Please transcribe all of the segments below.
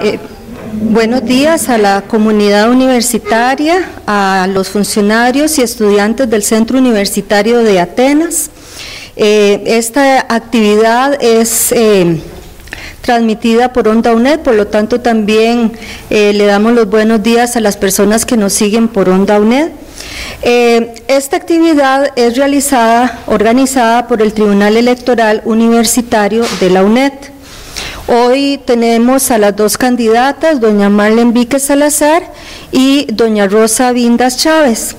Eh, buenos días a la comunidad universitaria, a los funcionarios y estudiantes del Centro Universitario de Atenas. Eh, esta actividad es eh, transmitida por Onda UNED, por lo tanto también le damos los buenos días a las personas que nos siguen por Onda UNED. esta actividad es realizada, organizada por el Tribunal Electoral Universitario de la UNED. Hoy tenemos a las dos candidatas, doña Marlene Vique Salazar y doña Rosa Vindas Chávez.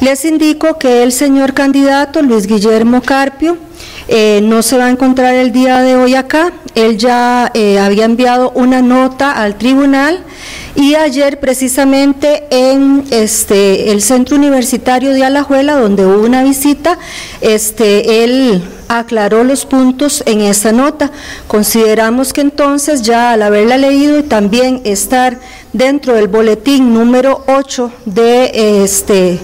Les indico que el señor candidato Luis Guillermo Carpio eh, no se va a encontrar el día de hoy acá. Él ya eh, había enviado una nota al tribunal y ayer precisamente en este, el centro universitario de Alajuela, donde hubo una visita, este, él aclaró los puntos en esa nota. Consideramos que entonces ya al haberla leído y también estar dentro del boletín número 8 de, este,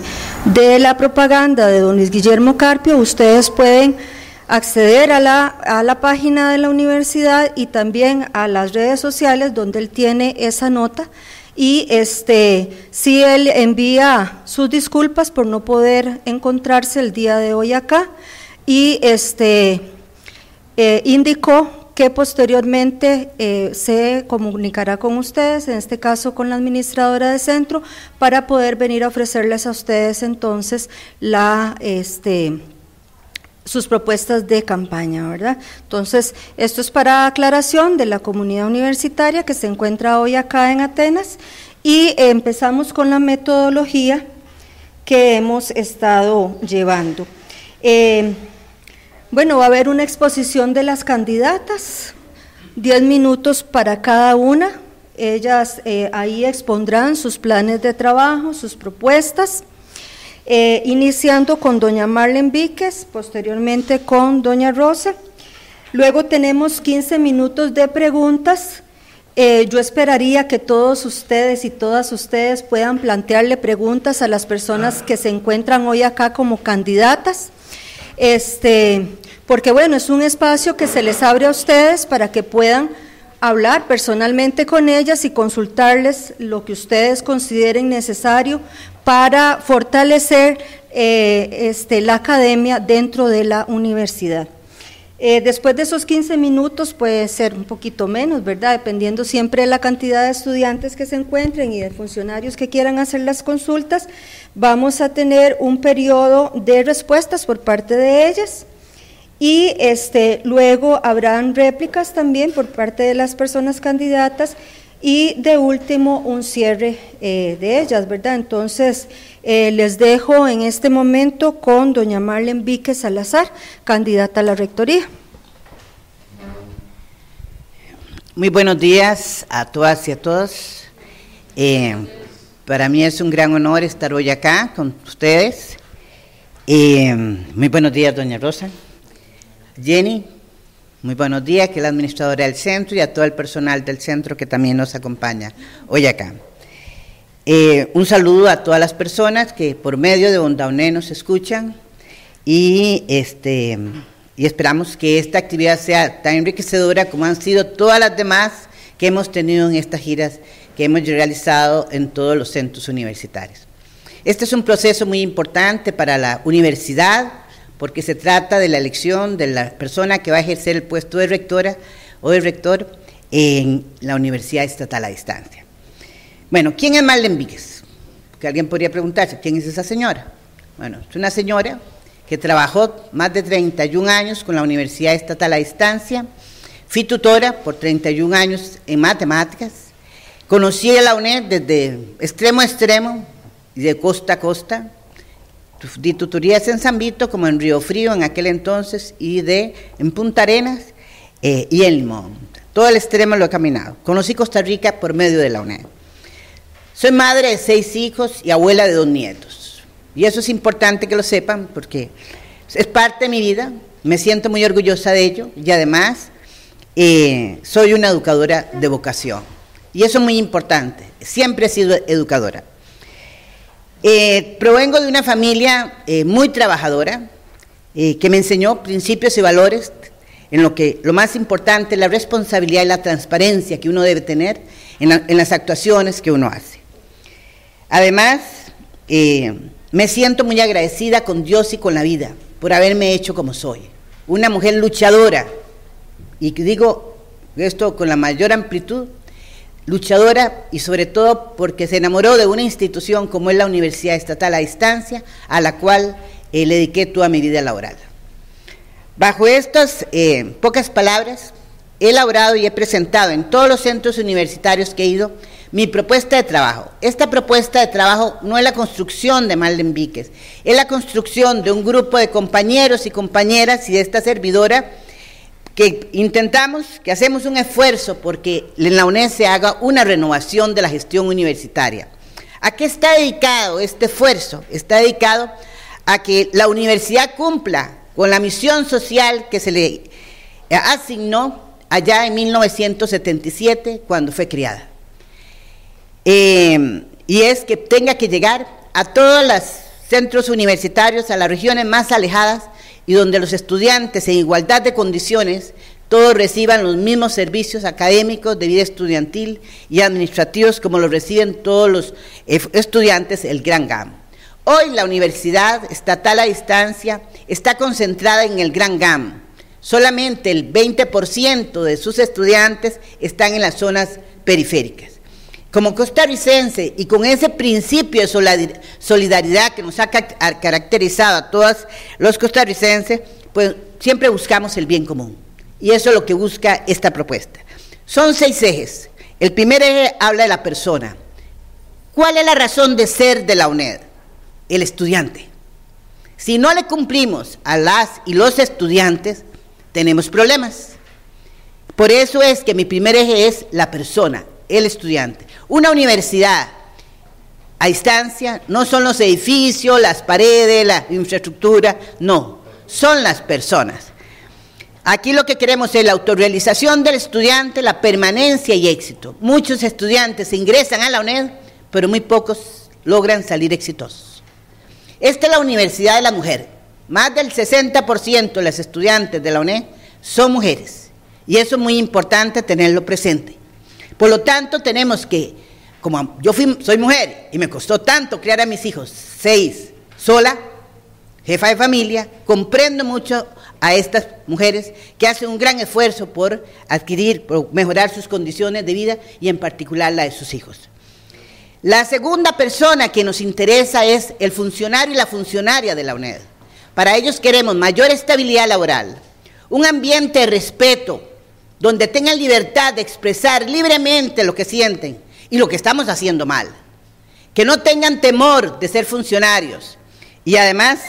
de la propaganda de don Luis Guillermo Carpio, ustedes pueden acceder a la, a la página de la universidad y también a las redes sociales donde él tiene esa nota y este si él envía sus disculpas por no poder encontrarse el día de hoy acá y este eh, indicó que posteriormente eh, se comunicará con ustedes, en este caso con la administradora de centro, para poder venir a ofrecerles a ustedes entonces la este sus propuestas de campaña, ¿verdad? Entonces, esto es para aclaración de la comunidad universitaria que se encuentra hoy acá en Atenas y empezamos con la metodología que hemos estado llevando. Eh, bueno, va a haber una exposición de las candidatas, 10 minutos para cada una. Ellas eh, ahí expondrán sus planes de trabajo, sus propuestas. Eh, iniciando con doña Marlene Víquez, posteriormente con doña Rosa. Luego tenemos 15 minutos de preguntas. Eh, yo esperaría que todos ustedes y todas ustedes puedan plantearle preguntas a las personas que se encuentran hoy acá como candidatas. Este, porque bueno, es un espacio que se les abre a ustedes para que puedan hablar personalmente con ellas y consultarles lo que ustedes consideren necesario para fortalecer eh, este, la academia dentro de la universidad. Eh, después de esos 15 minutos puede ser un poquito menos, ¿verdad? Dependiendo siempre de la cantidad de estudiantes que se encuentren y de funcionarios que quieran hacer las consultas, vamos a tener un periodo de respuestas por parte de ellas y este, luego habrán réplicas también por parte de las personas candidatas y de último un cierre eh, de ellas, ¿verdad? Entonces, eh, les dejo en este momento con doña Marlene Vique Salazar, candidata a la rectoría. Muy buenos días a todas y a todos. Eh, para mí es un gran honor estar hoy acá con ustedes. muy buenos días, doña Rosa. Jenny, muy buenos días, que la administradora del centro y a todo el personal del centro que también nos acompaña hoy acá. Eh, un saludo a todas las personas que por medio de Bondauné nos escuchan y, este, y esperamos que esta actividad sea tan enriquecedora como han sido todas las demás que hemos tenido en estas giras que hemos realizado en todos los centros universitarios. Este es un proceso muy importante para la universidad, porque se trata de la elección de la persona que va a ejercer el puesto de rectora o de rector en la Universidad Estatal a Distancia. Bueno, ¿quién es Marlene Víguez? Que alguien podría preguntarse, ¿quién es esa señora? Bueno, es una señora que trabajó más de 31 años con la Universidad Estatal a Distancia, fui tutora por 31 años en matemáticas, conocí a la UNED desde extremo a extremo y de costa a costa, de tutorías en San Vito, como en Río Frío en aquel entonces, y de en Punta Arenas eh, y en Monte Todo el extremo lo he caminado. Conocí Costa Rica por medio de la UNED. Soy madre de seis hijos y abuela de dos nietos. Y eso es importante que lo sepan porque es parte de mi vida, me siento muy orgullosa de ello y además eh, soy una educadora de vocación. Y eso es muy importante, siempre he sido educadora. Eh, provengo de una familia eh, muy trabajadora eh, que me enseñó principios y valores en lo que lo más importante es la responsabilidad y la transparencia que uno debe tener en, las actuaciones que uno hace. Además, me siento muy agradecida con Dios y con la vida por haberme hecho como soy, una mujer luchadora, y digo esto con la mayor amplitud luchadora y sobre todo porque se enamoró de una institución como es la Universidad Estatal a Distancia, a la cual eh, le dediqué toda mi vida laboral. Bajo estas eh, pocas palabras, he elaborado y he presentado en todos los centros universitarios que he ido mi propuesta de trabajo. Esta propuesta de trabajo no es la construcción de Malenviques, es la construcción de un grupo de compañeros y compañeras y de esta servidora que intentamos, que hacemos un esfuerzo porque en la UNED se haga una renovación de la gestión universitaria. ¿A qué está dedicado este esfuerzo? Está dedicado a que la universidad cumpla con la misión social que se le asignó allá en 1977 cuando fue criada. Eh, y es que tenga que llegar a todos los centros universitarios, a las regiones más alejadas, y donde los estudiantes en igualdad de condiciones todos reciban los mismos servicios académicos de vida estudiantil y administrativos como los reciben todos los estudiantes del Gran GAM. Hoy la Universidad Estatal a Distancia está concentrada en el Gran GAM. Solamente el 20% de sus estudiantes están en las zonas periféricas como costarricense y con ese principio de solidaridad que nos ha caracterizado a todos los costarricenses, pues siempre buscamos el bien común. Y eso es lo que busca esta propuesta. Son seis ejes. El primer eje habla de la persona. ¿Cuál es la razón de ser de la UNED? El estudiante. Si no le cumplimos a las y los estudiantes, tenemos problemas. Por eso es que mi primer eje es la persona, el estudiante. Una universidad a distancia no son los edificios, las paredes, la infraestructura, no, son las personas. Aquí lo que queremos es la autorrealización del estudiante, la permanencia y éxito. Muchos estudiantes ingresan a la UNED, pero muy pocos logran salir exitosos. Esta es la Universidad de la Mujer. Más del 60% de las estudiantes de la UNED son mujeres. Y eso es muy importante tenerlo presente. Por lo tanto, tenemos que, como yo soy mujer y me costó tanto criar a mis hijos, seis, sola, jefa de familia, comprendo mucho a estas mujeres que hacen un gran esfuerzo por adquirir, por mejorar sus condiciones de vida y en particular la de sus hijos. La segunda persona que nos interesa es el funcionario y la funcionaria de la UNED. Para ellos queremos mayor estabilidad laboral, un ambiente de respeto donde tengan libertad de expresar libremente lo que sienten y lo que estamos haciendo mal. Que no tengan temor de ser funcionarios y además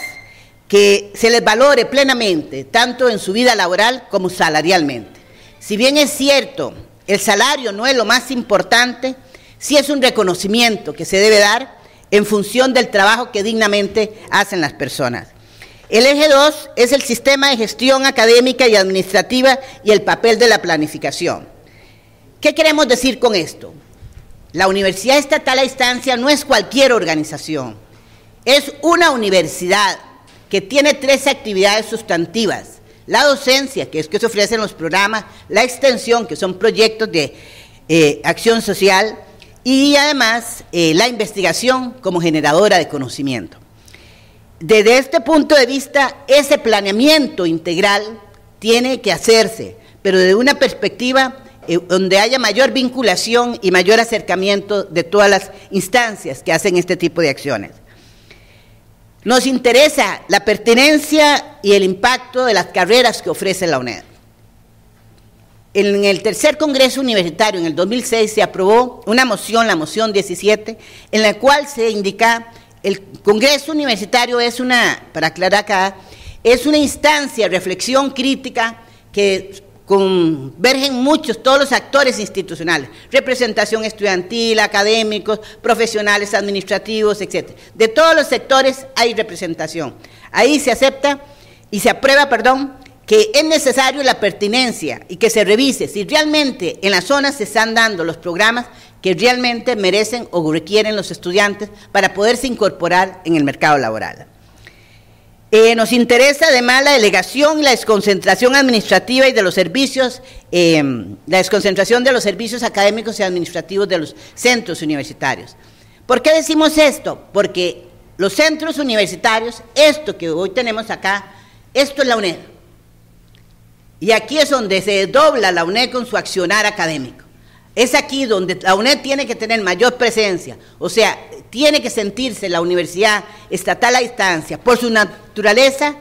que se les valore plenamente, tanto en su vida laboral como salarialmente. Si bien es cierto, el salario no es lo más importante, sí es un reconocimiento que se debe dar en función del trabajo que dignamente hacen las personas. El eje 2 es el sistema de gestión académica y administrativa y el papel de la planificación. ¿Qué queremos decir con esto? La Universidad Estatal a Instancia no es cualquier organización, es una universidad que tiene tres actividades sustantivas. La docencia, que es que se ofrecen los programas, la extensión, que son proyectos de eh, acción social, y además eh, la investigación como generadora de conocimiento. Desde este punto de vista, ese planeamiento integral tiene que hacerse, pero desde una perspectiva eh, donde haya mayor vinculación y mayor acercamiento de todas las instancias que hacen este tipo de acciones. Nos interesa la pertinencia y el impacto de las carreras que ofrece la UNED. En el tercer Congreso Universitario, en el 2006, se aprobó una moción, la moción 17, en la cual se indica el Congreso Universitario es una, para aclarar acá, es una instancia de reflexión crítica que convergen muchos, todos los actores institucionales, representación estudiantil, académicos, profesionales, administrativos, etc. De todos los sectores hay representación. Ahí se acepta y se aprueba, perdón, que es necesario la pertinencia y que se revise si realmente en la zona se están dando los programas que realmente merecen o requieren los estudiantes para poderse incorporar en el mercado laboral. Eh, nos interesa además la delegación y la desconcentración administrativa y de los servicios, em, la desconcentración de los servicios académicos y administrativos de los centros universitarios. ¿Por qué decimos esto? Porque los centros universitarios, esto que hoy tenemos acá, esto es la UNED. Y aquí es donde se dobla la UNED con su accionar académico. Es aquí donde la UNED tiene que tener mayor presencia, o sea, tiene que sentirse la universidad estatal a distancia por su naturaleza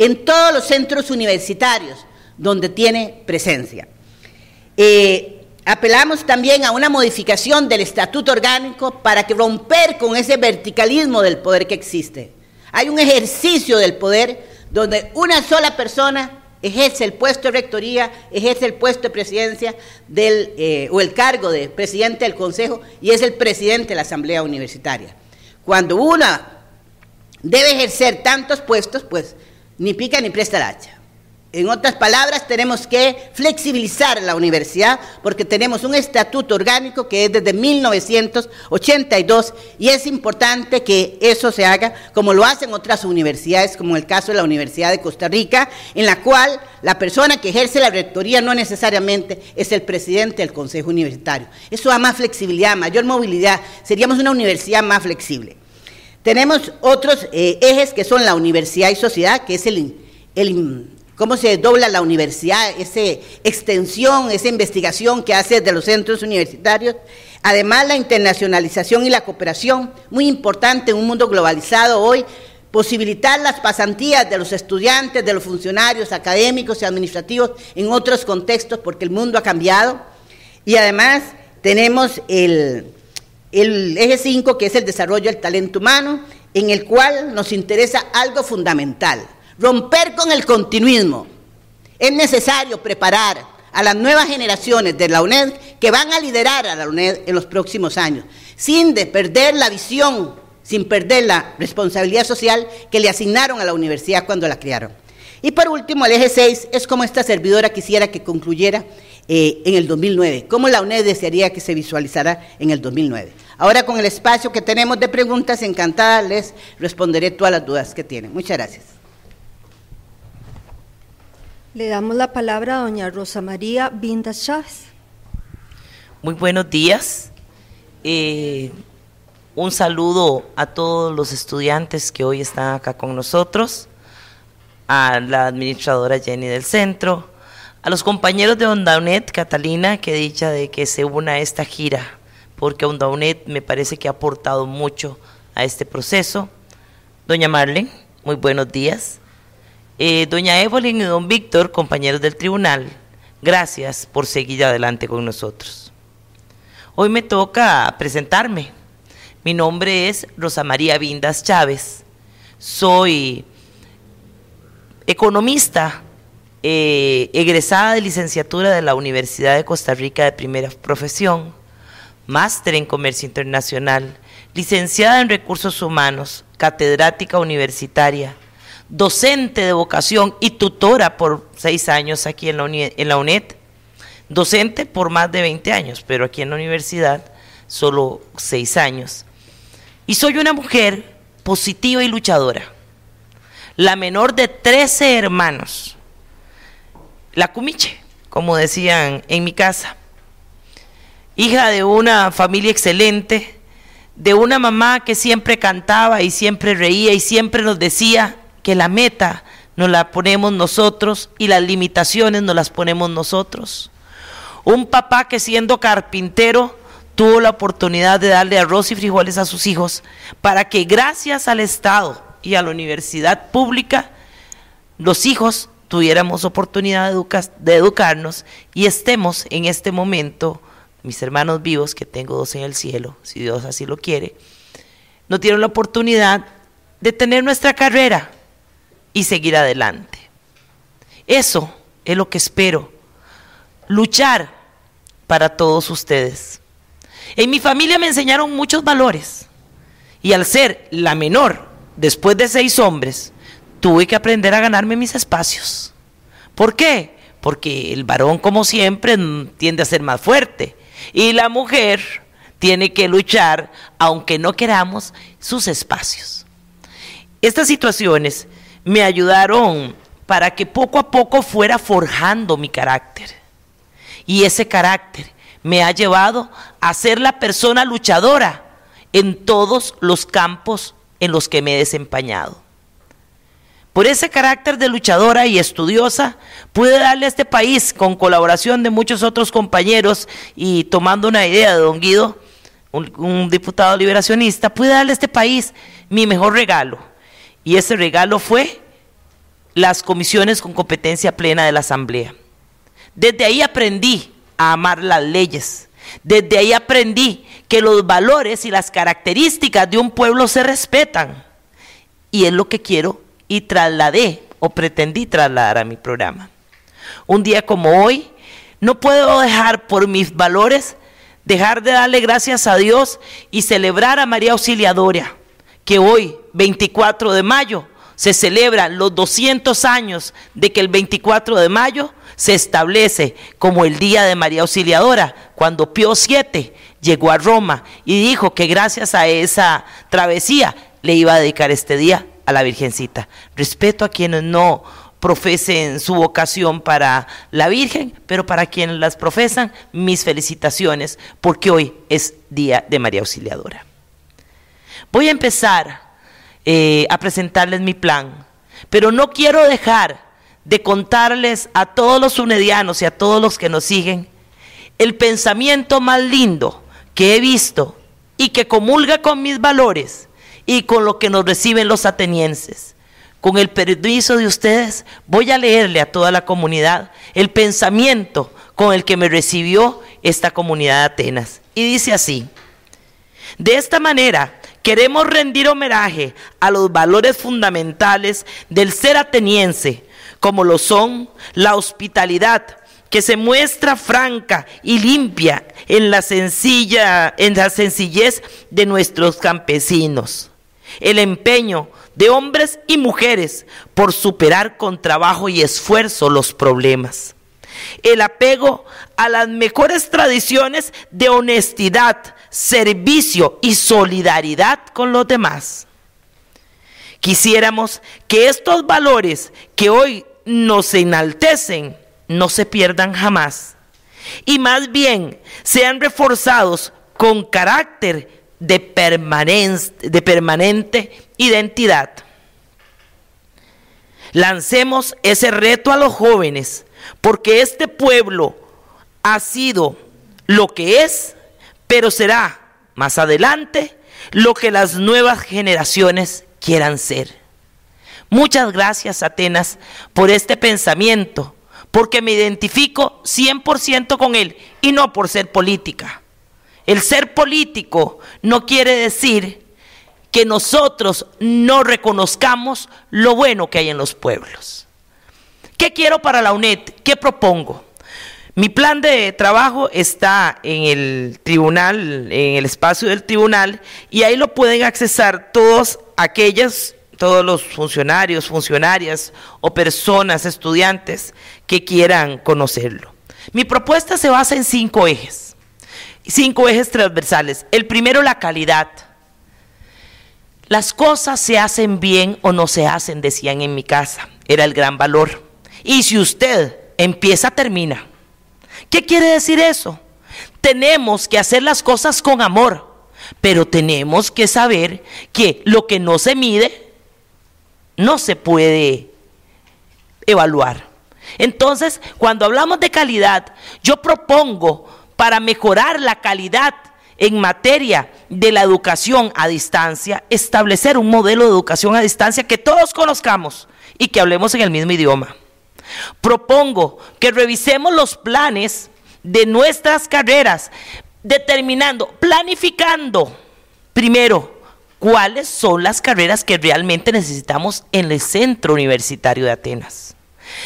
en todos los centros universitarios donde tiene presencia. Eh, apelamos también a una modificación del estatuto orgánico para que romper con ese verticalismo del poder que existe. Hay un ejercicio del poder donde una sola persona ejerce el puesto de rectoría, ejerce el puesto de presidencia del, eh, o el cargo de presidente del consejo y es el presidente de la asamblea universitaria. Cuando una debe ejercer tantos puestos, pues ni pica ni presta la hacha. En otras palabras, tenemos que flexibilizar la universidad porque tenemos un estatuto orgánico que es desde 1982 y es importante que eso se haga como lo hacen otras universidades, como el caso de la Universidad de Costa Rica, en la cual la persona que ejerce la rectoría no necesariamente es el presidente del Consejo Universitario. Eso da más flexibilidad, mayor movilidad. Seríamos una universidad más flexible. Tenemos otros eh, ejes que son la universidad y sociedad, que es el, el cómo se dobla la universidad, esa extensión, esa investigación que hace de los centros universitarios. Además, la internacionalización y la cooperación, muy importante en un mundo globalizado hoy, posibilitar las pasantías de los estudiantes, de los funcionarios académicos y administrativos en otros contextos, porque el mundo ha cambiado. Y además tenemos el, el eje 5, que es el desarrollo del talento humano, en el cual nos interesa algo fundamental, romper con el continuismo. Es necesario preparar a las nuevas generaciones de la UNED que van a liderar a la UNED en los próximos años, sin perder la visión, sin perder la responsabilidad social que le asignaron a la universidad cuando la crearon. Y por último, el eje 6 es como esta servidora quisiera que concluyera eh, en el 2009, como la UNED desearía que se visualizara en el 2009. Ahora con el espacio que tenemos de preguntas, encantada les responderé todas las dudas que tienen. Muchas gracias. Le damos la palabra a doña Rosa María Vindas Chávez. Muy buenos días. Eh, un saludo a todos los estudiantes que hoy están acá con nosotros, a la administradora Jenny del centro, a los compañeros de Ondaunet, Catalina, que dicha de que se una a esta gira, porque Ondaunet me parece que ha aportado mucho a este proceso. Doña Marlene, muy buenos días. Eh, doña Evelyn y don Víctor, compañeros del tribunal, gracias por seguir adelante con nosotros. Hoy me toca presentarme. Mi nombre es Rosa María Vindas Chávez. Soy economista, eh, egresada de licenciatura de la Universidad de Costa Rica de primera profesión, máster en comercio internacional, licenciada en recursos humanos, catedrática universitaria docente de vocación y tutora por seis años aquí en la, UNED, docente por más de 20 años, pero aquí en la universidad solo seis años. Y soy una mujer positiva y luchadora, la menor de 13 hermanos, la cumiche, como decían en mi casa, hija de una familia excelente, de una mamá que siempre cantaba y siempre reía y siempre nos decía, que la meta nos la ponemos nosotros y las limitaciones nos las ponemos nosotros. Un papá que siendo carpintero tuvo la oportunidad de darle arroz y frijoles a sus hijos para que gracias al Estado y a la universidad pública los hijos tuviéramos oportunidad de, educarnos y estemos en este momento, mis hermanos vivos, que tengo dos en el cielo, si Dios así lo quiere, nos dieron la oportunidad de tener nuestra carrera, y seguir adelante. Eso es lo que espero, luchar para todos ustedes. En mi familia me enseñaron muchos valores y al ser la menor, después de seis hombres, tuve que aprender a ganarme mis espacios. ¿Por qué? Porque el varón, como siempre, tiende a ser más fuerte y la mujer tiene que luchar, aunque no queramos, sus espacios. Estas situaciones me ayudaron para que poco a poco fuera forjando mi carácter. Y ese carácter me ha llevado a ser la persona luchadora en todos los campos en los que me he desempeñado. Por ese carácter de luchadora y estudiosa, pude darle a este país, con colaboración de muchos otros compañeros y tomando una idea de don Guido, un, diputado liberacionista, pude darle a este país mi mejor regalo, y ese regalo fue las comisiones con competencia plena de la Asamblea. Desde ahí aprendí a amar las leyes. Desde ahí aprendí que los valores y las características de un pueblo se respetan. Y es lo que quiero y trasladé o pretendí trasladar a mi programa. Un día como hoy, no puedo dejar por mis valores, dejar de darle gracias a Dios y celebrar a María Auxiliadora que hoy, 24 de mayo, se celebran los 200 años de que el 24 de mayo se establece como el Día de María Auxiliadora, cuando Pío VII llegó a Roma y dijo que gracias a esa travesía le iba a dedicar este día a la Virgencita. Respeto a quienes no profesen su vocación para la Virgen, pero para quienes las profesan, mis felicitaciones, porque hoy es Día de María Auxiliadora voy a empezar eh, a presentarles mi plan, pero no quiero dejar de contarles a todos los unedianos y a todos los que nos siguen el pensamiento más lindo que he visto y que comulga con mis valores y con lo que nos reciben los atenienses. Con el permiso de ustedes, voy a leerle a toda la comunidad el pensamiento con el que me recibió esta comunidad de Atenas. Y dice así, de esta manera, Queremos rendir homenaje a los valores fundamentales del ser ateniense, como lo son la hospitalidad, que se muestra franca y limpia en la, sencilla, en la sencillez de nuestros campesinos. El empeño de hombres y mujeres por superar con trabajo y esfuerzo los problemas. El apego a las mejores tradiciones de honestidad, servicio y solidaridad con los demás. Quisiéramos que estos valores que hoy nos enaltecen no se pierdan jamás y más bien sean reforzados con carácter de, permanente identidad. Lancemos ese reto a los jóvenes, porque este pueblo ha sido lo que es pero será más adelante lo que las nuevas generaciones quieran ser. Muchas gracias, Atenas, por este pensamiento, porque me identifico 100% con él y no por ser política. El ser político no quiere decir que nosotros no reconozcamos lo bueno que hay en los pueblos. ¿Qué quiero para la UNED? ¿Qué propongo? Mi plan de trabajo está en el tribunal, en el espacio del tribunal, y ahí lo pueden accesar todos aquellos, todos los funcionarios, funcionarias o personas, estudiantes que quieran conocerlo. Mi propuesta se basa en cinco ejes, cinco ejes transversales. El primero, la calidad. Las cosas se hacen bien o no se hacen, decían en mi casa. Era el gran valor. Y si usted empieza, termina. ¿Qué quiere decir eso? Tenemos que hacer las cosas con amor, pero tenemos que saber que lo que no se mide no se puede evaluar. Entonces, cuando hablamos de calidad, yo propongo para mejorar la calidad en materia de la educación a distancia, establecer un modelo de educación a distancia que todos conozcamos y que hablemos en el mismo idioma. Propongo que revisemos los planes de nuestras carreras, determinando, planificando primero cuáles son las carreras que realmente necesitamos en el centro universitario de Atenas.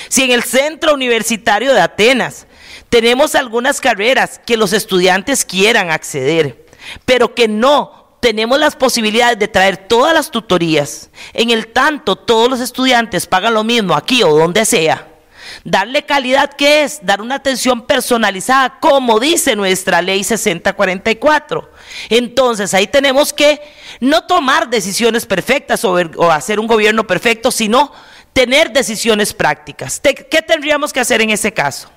Si en el centro universitario de Atenas tenemos algunas carreras que los estudiantes quieran acceder, pero que no tenemos las posibilidades de traer todas las tutorías, en el tanto todos los estudiantes pagan lo mismo aquí o donde sea, Darle calidad, ¿qué es? Dar una atención personalizada, como dice nuestra ley 6044. Entonces, ahí tenemos que no tomar decisiones perfectas o, hacer un gobierno perfecto, sino tener decisiones prácticas. ¿Qué tendríamos que hacer en ese caso?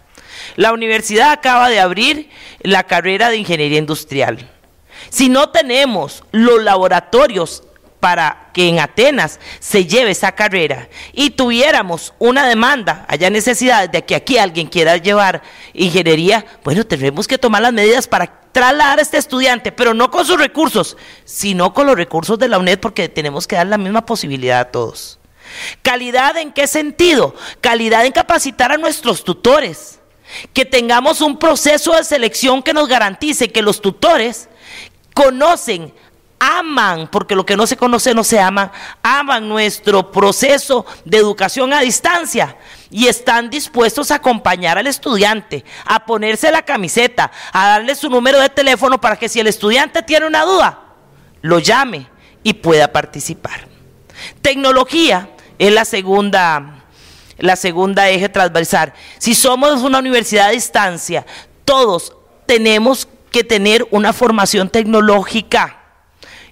La universidad acaba de abrir la carrera de ingeniería industrial. Si no tenemos los laboratorios para que en Atenas se lleve esa carrera y tuviéramos una demanda, haya necesidad de que aquí alguien quiera llevar ingeniería, bueno, tenemos que tomar las medidas para trasladar a este estudiante, pero no con sus recursos, sino con los recursos de la UNED porque tenemos que dar la misma posibilidad a todos. Calidad en qué sentido? Calidad en capacitar a nuestros tutores, que tengamos un proceso de selección que nos garantice que los tutores conocen aman, porque lo que no se conoce no se ama, aman nuestro proceso de educación a distancia y están dispuestos a acompañar al estudiante, a ponerse la camiseta, a darle su número de teléfono para que si el estudiante tiene una duda, lo llame y pueda participar. Tecnología es la segunda, la segunda eje transversal. Si somos una universidad a distancia, todos tenemos que tener una formación tecnológica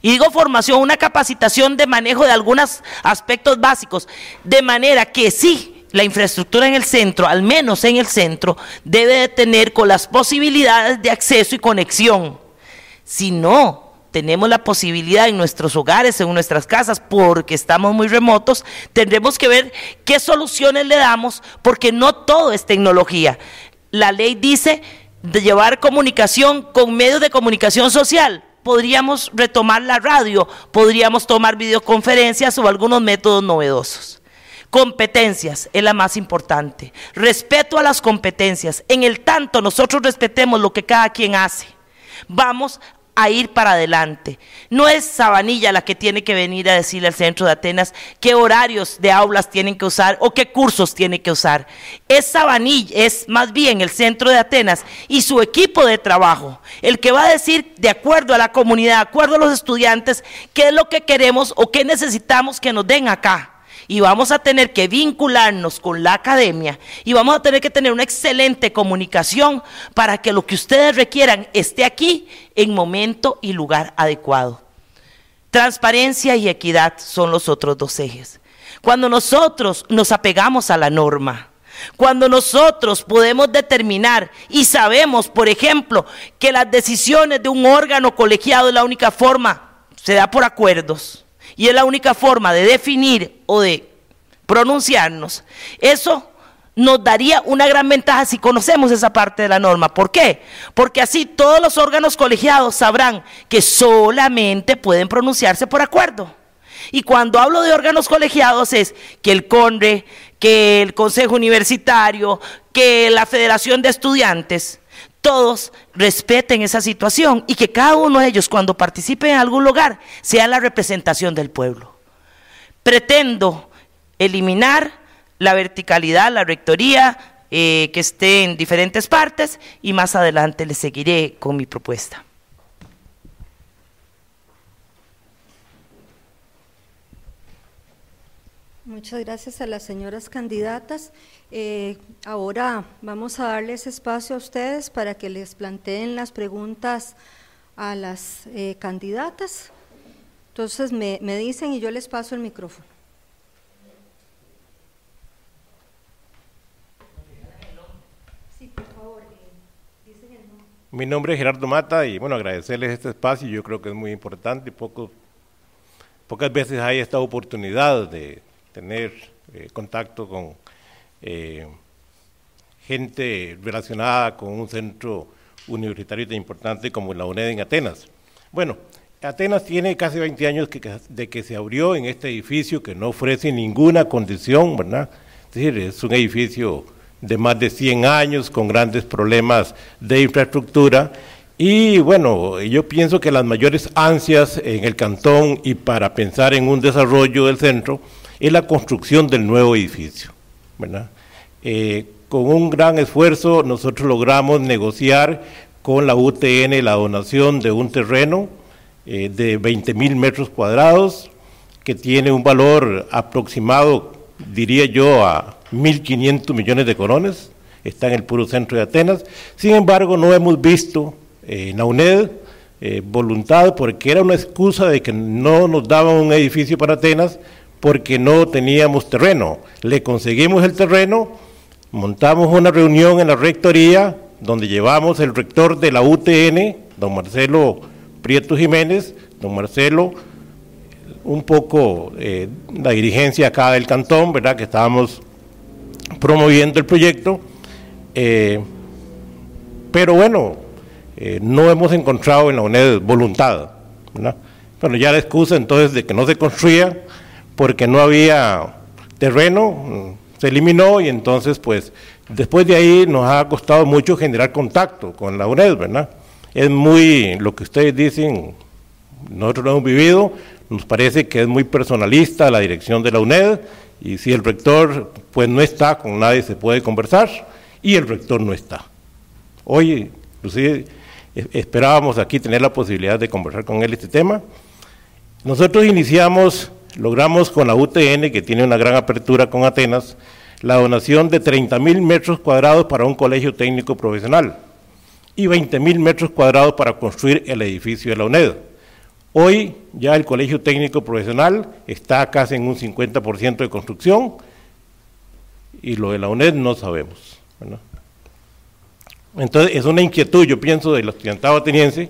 y digo formación, una capacitación de manejo de algunos aspectos básicos. De manera que sí, la infraestructura en el centro, al menos en el centro, debe de tener con las posibilidades de acceso y conexión. Si no, tenemos la posibilidad en nuestros hogares, en nuestras casas, porque estamos muy remotos, tendremos que ver qué soluciones le damos, porque no todo es tecnología. La ley dice de llevar comunicación con medios de comunicación social podríamos retomar la radio, podríamos tomar videoconferencias o algunos métodos novedosos. Competencias es la más importante. Respeto a las competencias. En el tanto nosotros respetemos lo que cada quien hace. Vamos a ir para adelante. No es Sabanilla la que tiene que venir a decirle al centro de Atenas qué horarios de aulas tienen que usar o qué cursos tiene que usar. Es Sabanilla, es más bien el centro de Atenas y su equipo de trabajo el que va a decir de acuerdo a la comunidad, de acuerdo a los estudiantes, qué es lo que queremos o qué necesitamos que nos den acá y vamos a tener que vincularnos con la academia y vamos a tener que tener una excelente comunicación para que lo que ustedes requieran esté aquí en momento y lugar adecuado. Transparencia y equidad son los otros dos ejes. Cuando nosotros nos apegamos a la norma, cuando nosotros podemos determinar y sabemos, por ejemplo, que las decisiones de un órgano colegiado es la única forma, se da por acuerdos y es la única forma de definir o de pronunciarnos, eso nos daría una gran ventaja si conocemos esa parte de la norma. ¿Por qué? Porque así todos los órganos colegiados sabrán que solamente pueden pronunciarse por acuerdo. Y cuando hablo de órganos colegiados es que el CONRE, que el Consejo Universitario, que la Federación de Estudiantes, todos respeten esa situación y que cada uno de ellos cuando participe en algún lugar sea la representación del pueblo. Pretendo eliminar la verticalidad, la rectoría, eh, que esté en diferentes partes y más adelante les seguiré con mi propuesta. Muchas gracias a las señoras candidatas. Eh, ahora vamos a darles espacio a ustedes para que les planteen las preguntas a las eh, candidatas. Entonces me, dicen y yo les paso el micrófono. Eh, Mi nombre es Gerardo Mata y bueno, agradecerles este espacio, yo creo que es muy importante, poco, pocas veces hay esta oportunidad de tener eh, contacto con eh, gente relacionada con un centro universitario tan importante como la UNED en Atenas. Bueno, Atenas tiene casi 20 años de que se abrió en este edificio que no ofrece ninguna condición, ¿verdad? Es decir, es un edificio de más de 100 años con grandes problemas de infraestructura y bueno, yo pienso que las mayores ansias en el cantón y para pensar en un desarrollo del centro es la construcción del nuevo edificio. Eh, con un gran esfuerzo nosotros logramos negociar con la UTN la donación de un terreno eh, de 20 mil metros cuadrados que tiene un valor aproximado, diría yo, a 1.500 millones de corones, está en el puro centro de Atenas. Sin embargo, no hemos visto eh, en la UNED voluntad, porque era una excusa de que no nos daban un edificio para Atenas, porque no teníamos terreno. Le conseguimos el terreno, montamos una reunión en la rectoría donde llevamos el rector de la UTN, don Marcelo Prieto Jiménez, don Marcelo, un poco eh, la dirigencia acá del cantón, ¿verdad? Que estábamos promoviendo el proyecto. Eh, pero bueno, eh, no hemos encontrado en la UNED voluntad. Bueno, ya la excusa entonces de que no se construía porque no había terreno, se eliminó y entonces pues después de ahí nos ha costado mucho generar contacto con la UNED, ¿verdad? Es muy, lo que ustedes dicen, nosotros lo hemos vivido, nos parece que es muy personalista la dirección de la UNED y si el rector pues no está, con nadie se puede conversar y el rector no está. Hoy, inclusive, esperábamos aquí tener la posibilidad de conversar con él este tema. Nosotros iniciamos Logramos con la UTN, que tiene una gran apertura con Atenas, la donación de 30.000 mil metros cuadrados para un colegio técnico profesional y 20 mil metros cuadrados para construir el edificio de la UNED. Hoy ya el colegio técnico profesional está casi en un 50% de construcción y lo de la UNED no sabemos. Entonces es una inquietud, yo pienso, del estudiantado ateniense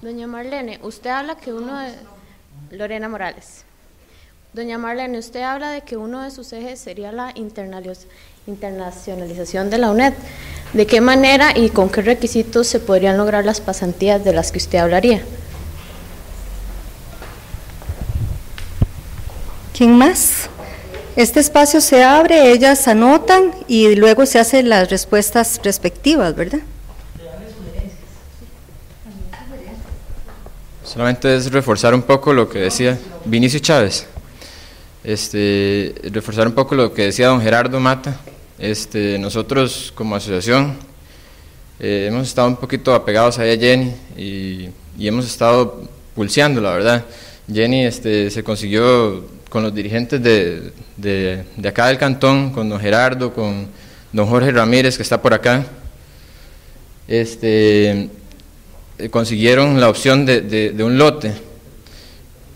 Doña Marlene, usted habla que uno de... Lorena Morales. Doña Marlene, usted habla de que uno de sus ejes sería la internacionalización de la UNED. ¿De qué manera y con qué requisitos se podrían lograr las pasantías de las que usted hablaría? ¿Quién más? Este espacio se abre, ellas anotan y luego se hacen las respuestas respectivas, ¿verdad? Solamente es reforzar un poco lo que decía Vinicio Chávez, este, reforzar un poco lo que decía don Gerardo Mata. Este, nosotros como asociación eh, hemos estado un poquito apegados ahí a Jenny y, y hemos estado pulseando, la verdad. Jenny este, se consiguió con los dirigentes de, de, de, acá del cantón, con don Gerardo, con don Jorge Ramírez, que está por acá. Este, eh, consiguieron la opción de, un lote,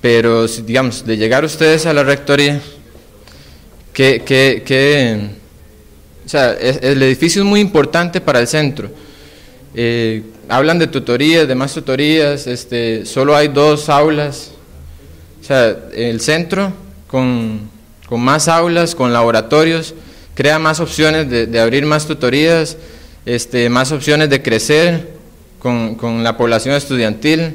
pero digamos, de llegar ustedes a la rectoría, que, el edificio es muy importante para el centro. Eh, hablan de tutorías, de más tutorías, este, solo hay dos aulas. O sea, el centro con, con más aulas, con laboratorios, crea más opciones de, de abrir más tutorías, este, más opciones de crecer con, la población estudiantil.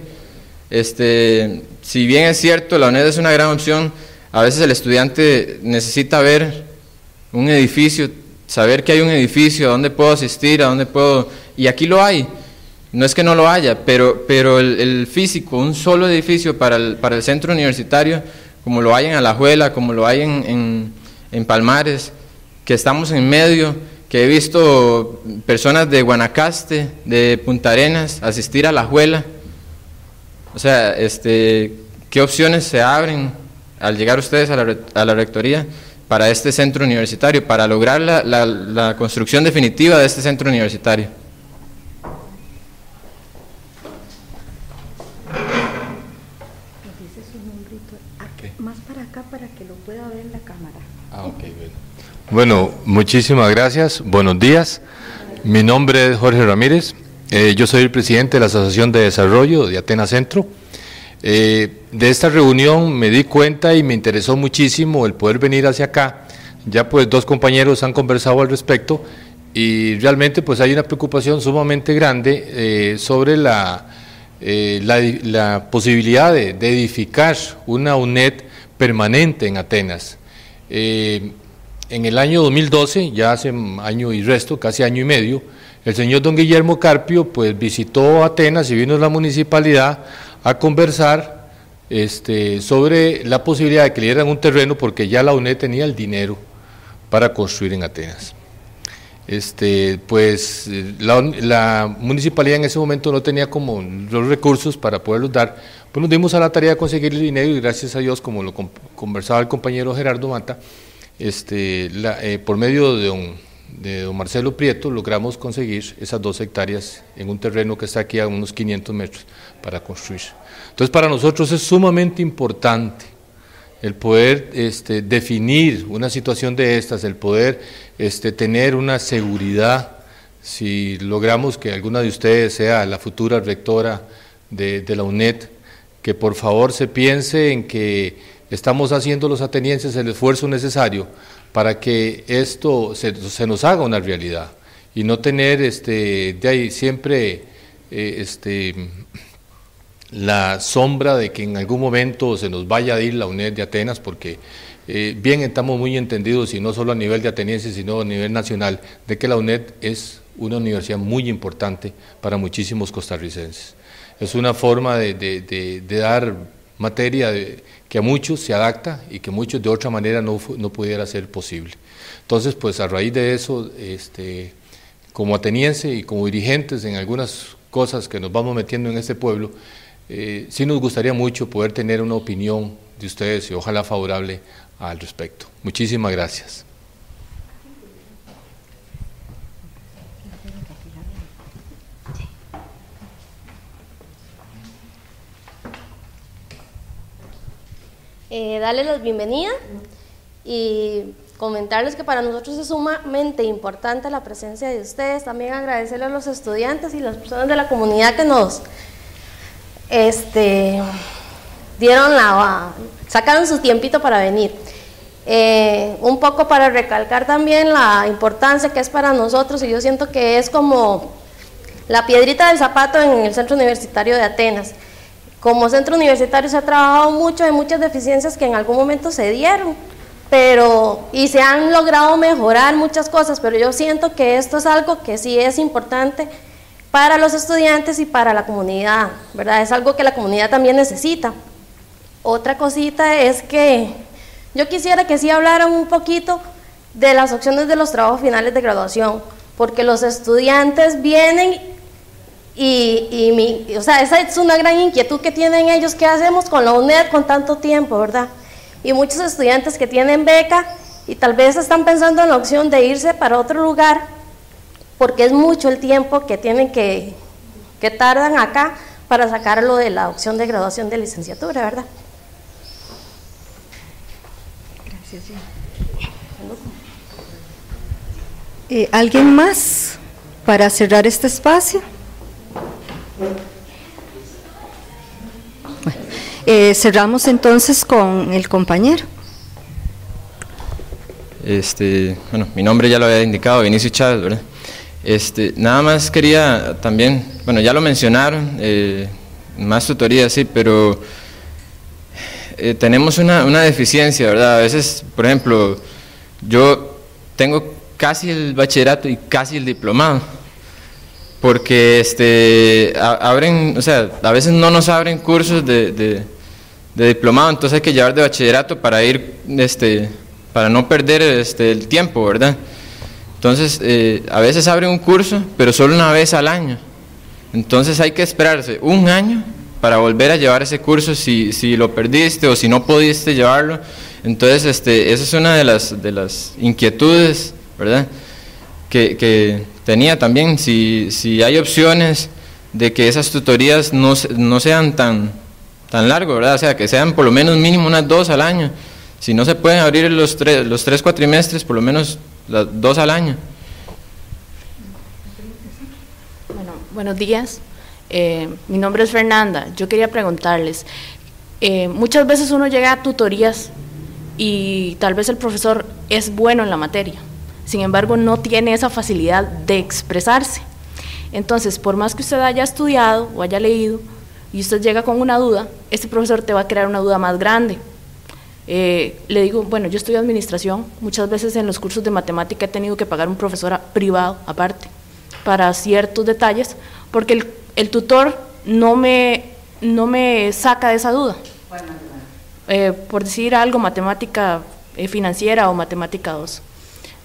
Este, si bien es cierto, la UNED es una gran opción, a veces el estudiante necesita ver un edificio, saber que hay un edificio, a dónde puedo asistir, a dónde puedo... Y aquí lo hay, no es que no lo haya, pero, pero el, físico, un solo edificio para el, centro universitario, como lo hay en Alajuela, como lo hay en, en, en Palmares, que estamos en medio que he visto personas de Guanacaste, de Punta Arenas, asistir a la juela. O sea, este, ¿qué opciones se abren al llegar ustedes a la, a la rectoría para este centro universitario, para lograr la, la construcción definitiva de este centro universitario? Bueno, muchísimas gracias. Buenos días. Mi nombre es Jorge Ramírez. Eh, yo soy el presidente de la Asociación de Desarrollo de Atenas Centro. Eh, de esta reunión me di cuenta y me interesó muchísimo el poder venir hacia acá. Ya pues dos compañeros han conversado al respecto y realmente pues hay una preocupación sumamente grande eh, sobre la, la, posibilidad de, edificar una UNED permanente en Atenas en el año 2012, ya hace año y resto, casi año y medio, el señor don Guillermo Carpio pues visitó Atenas y vino a la municipalidad a conversar este, sobre la posibilidad de que le dieran un terreno porque ya la UNED tenía el dinero para construir en Atenas. Este, pues la, la, municipalidad en ese momento no tenía como los recursos para poderlos dar, pues nos dimos a la tarea de conseguir el dinero y gracias a Dios, como lo conversaba el compañero Gerardo Mata, este, eh, por medio de don, Marcelo Prieto logramos conseguir esas dos hectáreas en un terreno que está aquí a unos 500 metros para construir. Entonces para nosotros es sumamente importante el poder este, definir una situación de estas, el poder este, tener una seguridad, si logramos que alguna de ustedes sea la futura rectora de la UNED, que por favor se piense en que estamos haciendo los atenienses el esfuerzo necesario para que esto se, nos haga una realidad y no tener este, de ahí siempre eh, este, la sombra de que en algún momento se nos vaya a ir la UNED de Atenas, porque eh, bien estamos muy entendidos, y no solo a nivel de atenienses, sino a nivel nacional, de que la UNED es una universidad muy importante para muchísimos costarricenses. Es una forma de, de, de dar materia que a muchos se adapta y que muchos de otra manera no, pudiera ser posible. Entonces, pues a raíz de eso, este, como ateniense y como dirigentes en algunas cosas que nos vamos metiendo en este pueblo, eh, sí nos gustaría mucho poder tener una opinión de ustedes y ojalá favorable al respecto. Muchísimas gracias. Eh, darles la bienvenida y comentarles que para nosotros es sumamente importante la presencia de ustedes, también agradecerle a los estudiantes y las personas de la comunidad que nos este, dieron la, sacaron su tiempito para venir. Eh, un poco para recalcar también la importancia que es para nosotros y yo siento que es como la piedrita del zapato en el Centro Universitario de Atenas. Como centro universitario se ha trabajado mucho, en muchas deficiencias que en algún momento se dieron, pero, y se han logrado mejorar muchas cosas, pero yo siento que esto es algo que sí es importante para los estudiantes y para la comunidad, ¿verdad? Es algo que la comunidad también necesita. Otra cosita es que yo quisiera que sí hablaran un poquito de las opciones de los trabajos finales de graduación, porque los estudiantes vienen y, mi, o sea, esa es una gran inquietud que tienen ellos, ¿qué hacemos con la UNED con tanto tiempo, verdad? Y muchos estudiantes que tienen beca y tal vez están pensando en la opción de irse para otro lugar, porque es mucho el tiempo que tienen que, que tardan acá para sacarlo de la opción de graduación de licenciatura, ¿verdad? Gracias. Eh, ¿Alguien más para cerrar este espacio? Eh, cerramos entonces con el compañero. Este, bueno, mi nombre ya lo había indicado, Vinicio Chávez, ¿verdad? Este, nada más quería también, bueno, ya lo mencionaron, eh, más tutoría, sí, pero eh, tenemos una, una, deficiencia, ¿verdad? A veces, por ejemplo, yo tengo casi el bachillerato y casi el diplomado, porque este, abren, o sea, a veces no nos abren cursos de, de, diplomado, entonces hay que llevar de bachillerato para ir, este, para no perder este, el tiempo, ¿verdad? Entonces, eh, a veces abren un curso, pero solo una vez al año. Entonces hay que esperarse un año para volver a llevar ese curso si, si lo perdiste o si no pudiste llevarlo. Entonces, este, esa es una de las, de las inquietudes, ¿verdad? que, tenía también, si, hay opciones de que esas tutorías no, no sean tan, tan ¿verdad? O sea, que sean por lo menos mínimo unas dos al año. Si no se pueden abrir los tres, los tres cuatrimestres, por lo menos las dos al año. Bueno, buenos días. Eh, mi nombre es Fernanda. Yo quería preguntarles, eh, muchas veces uno llega a tutorías y tal vez el profesor es bueno en la materia, sin embargo no tiene esa facilidad de expresarse. Entonces, por más que usted haya estudiado o haya leído y usted llega con una duda, este profesor te va a crear una duda más grande. Eh, le digo, bueno, yo estudio administración, muchas veces en los cursos de matemática he tenido que pagar un profesor privado aparte para ciertos detalles, porque el, tutor no me, no me saca de esa duda. Eh, por decir algo, matemática eh, financiera o matemática 2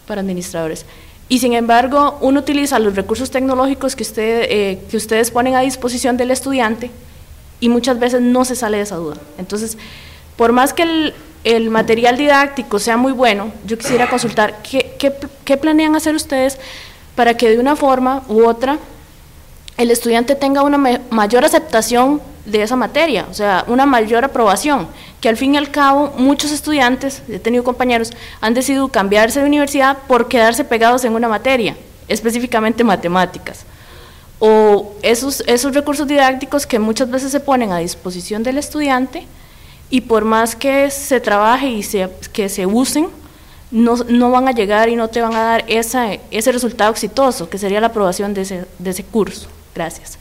para administradores. Y sin embargo, uno utiliza los recursos tecnológicos que, usted, eh, que ustedes ponen a disposición del estudiante y muchas veces no se sale de esa duda. Entonces, por más que el, material didáctico sea muy bueno, yo quisiera consultar qué, qué planean hacer ustedes para que de una forma u otra el estudiante tenga una mayor aceptación de esa materia, o sea, una mayor aprobación que al fin y al cabo muchos estudiantes, he tenido compañeros, han decidido cambiarse de universidad por quedarse pegados en una materia, específicamente matemáticas. O esos, esos recursos didácticos que muchas veces se ponen a disposición del estudiante y por más que se trabaje y se, que se usen, no, van a llegar y no te van a dar ese resultado exitoso, que sería la aprobación de ese, de ese curso. Gracias.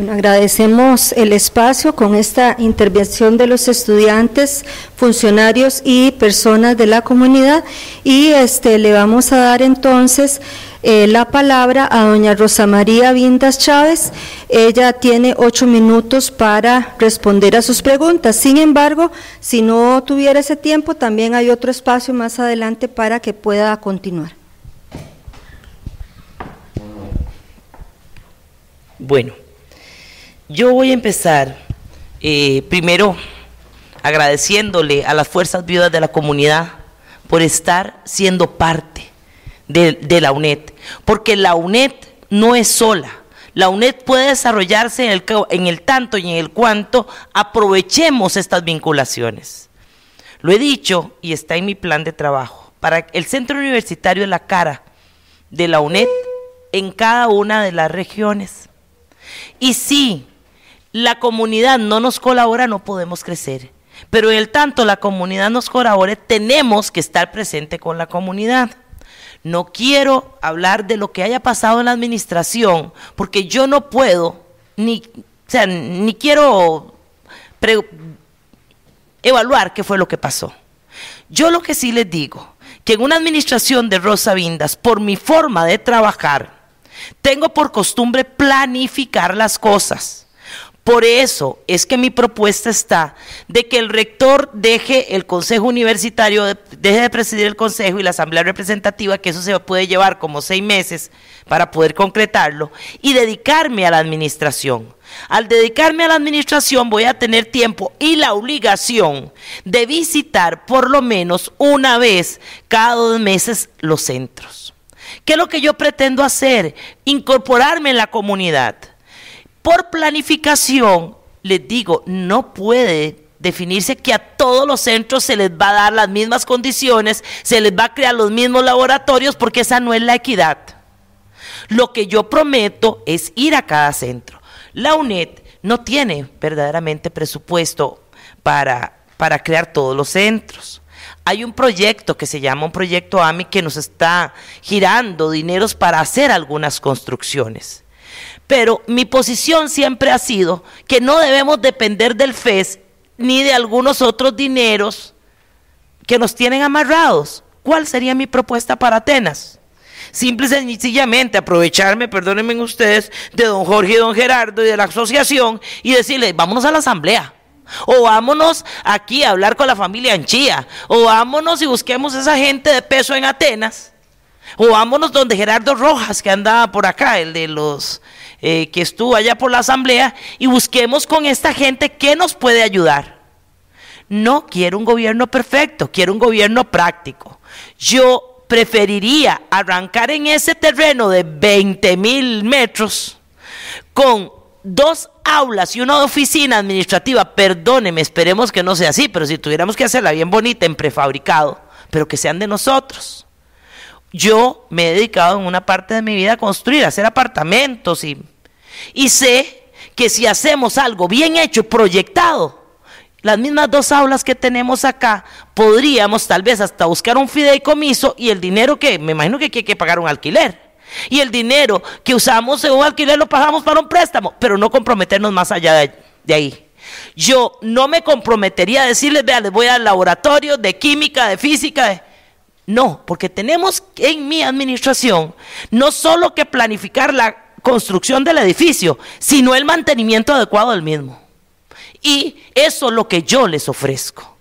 Bueno, agradecemos el espacio con esta intervención de los estudiantes, funcionarios y personas de la comunidad y este, le vamos a dar entonces eh, la palabra a doña Rosa María Vindas Chávez. Ella tiene ocho minutos para responder a sus preguntas. Sin embargo, si no tuviera ese tiempo, también hay otro espacio más adelante para que pueda continuar. Bueno. Yo voy a empezar eh, primero agradeciéndole a las Fuerzas Viudas de la comunidad por estar siendo parte de, la UNED, porque la UNED no es sola. La UNED puede desarrollarse en el, tanto y en el cuanto aprovechemos estas vinculaciones. Lo he dicho y está en mi plan de trabajo. Para el centro universitario es la cara de la UNED en cada una de las regiones. Y sí, la comunidad no nos colabora, no podemos crecer. Pero en el tanto la comunidad nos colabore, tenemos que estar presente con la comunidad. No quiero hablar de lo que haya pasado en la administración, porque yo no puedo, ni, ni quiero evaluar qué fue lo que pasó. Yo lo que sí les digo, que en una administración de Rosa Vindas, por mi forma de trabajar, tengo por costumbre planificar las cosas. Por eso es que mi propuesta está de que el rector deje el Consejo Universitario, deje de presidir el Consejo y la Asamblea Representativa, que eso se puede llevar como seis meses para poder concretarlo, y dedicarme a la administración. Al dedicarme a la administración voy a tener tiempo y la obligación de visitar por lo menos una vez cada dos meses los centros. ¿Qué es lo que yo pretendo hacer? Incorporarme en la comunidad por planificación, les digo, no puede definirse que a todos los centros se les va a dar las mismas condiciones, se les va a crear los mismos laboratorios, porque esa no es la equidad. Lo que yo prometo es ir a cada centro. La UNED no tiene verdaderamente presupuesto para, para crear todos los centros. Hay un proyecto que se llama un proyecto AMI que nos está girando dineros para hacer algunas construcciones. Pero mi posición siempre ha sido que no debemos depender del FES ni de algunos otros dineros que nos tienen amarrados. ¿Cuál sería mi propuesta para Atenas? Simple y sencillamente aprovecharme, perdónenme ustedes, de don Jorge y don Gerardo y de la asociación y decirle, vámonos a la asamblea. O vámonos aquí a hablar con la familia Anchía. O vámonos y busquemos esa gente de peso en Atenas. O vámonos donde Gerardo Rojas, que andaba por acá, el de los eh, que estuvo allá por la asamblea y busquemos con esta gente qué nos puede ayudar. No quiero un gobierno perfecto, quiero un gobierno práctico. Yo preferiría arrancar en ese terreno de 20 mil metros con dos aulas y una oficina administrativa. Perdóneme, esperemos que no sea así, pero si tuviéramos que hacerla bien bonita en prefabricado, pero que sean de nosotros. Yo me he dedicado en una parte de mi vida a construir, a hacer apartamentos y y sé que si hacemos algo bien hecho, proyectado, las mismas dos aulas que tenemos acá, podríamos tal vez hasta buscar un fideicomiso y el dinero que, me imagino que hay que pagar un alquiler. Y el dinero que usamos en un alquiler lo pagamos para un préstamo, pero no comprometernos más allá de, ahí. Yo no me comprometería a decirles, vean, les voy al laboratorio de química, de física. No, porque tenemos en mi administración no solo que planificar la construcción del edificio, sino el mantenimiento adecuado del mismo. Y eso es lo que yo les ofrezco.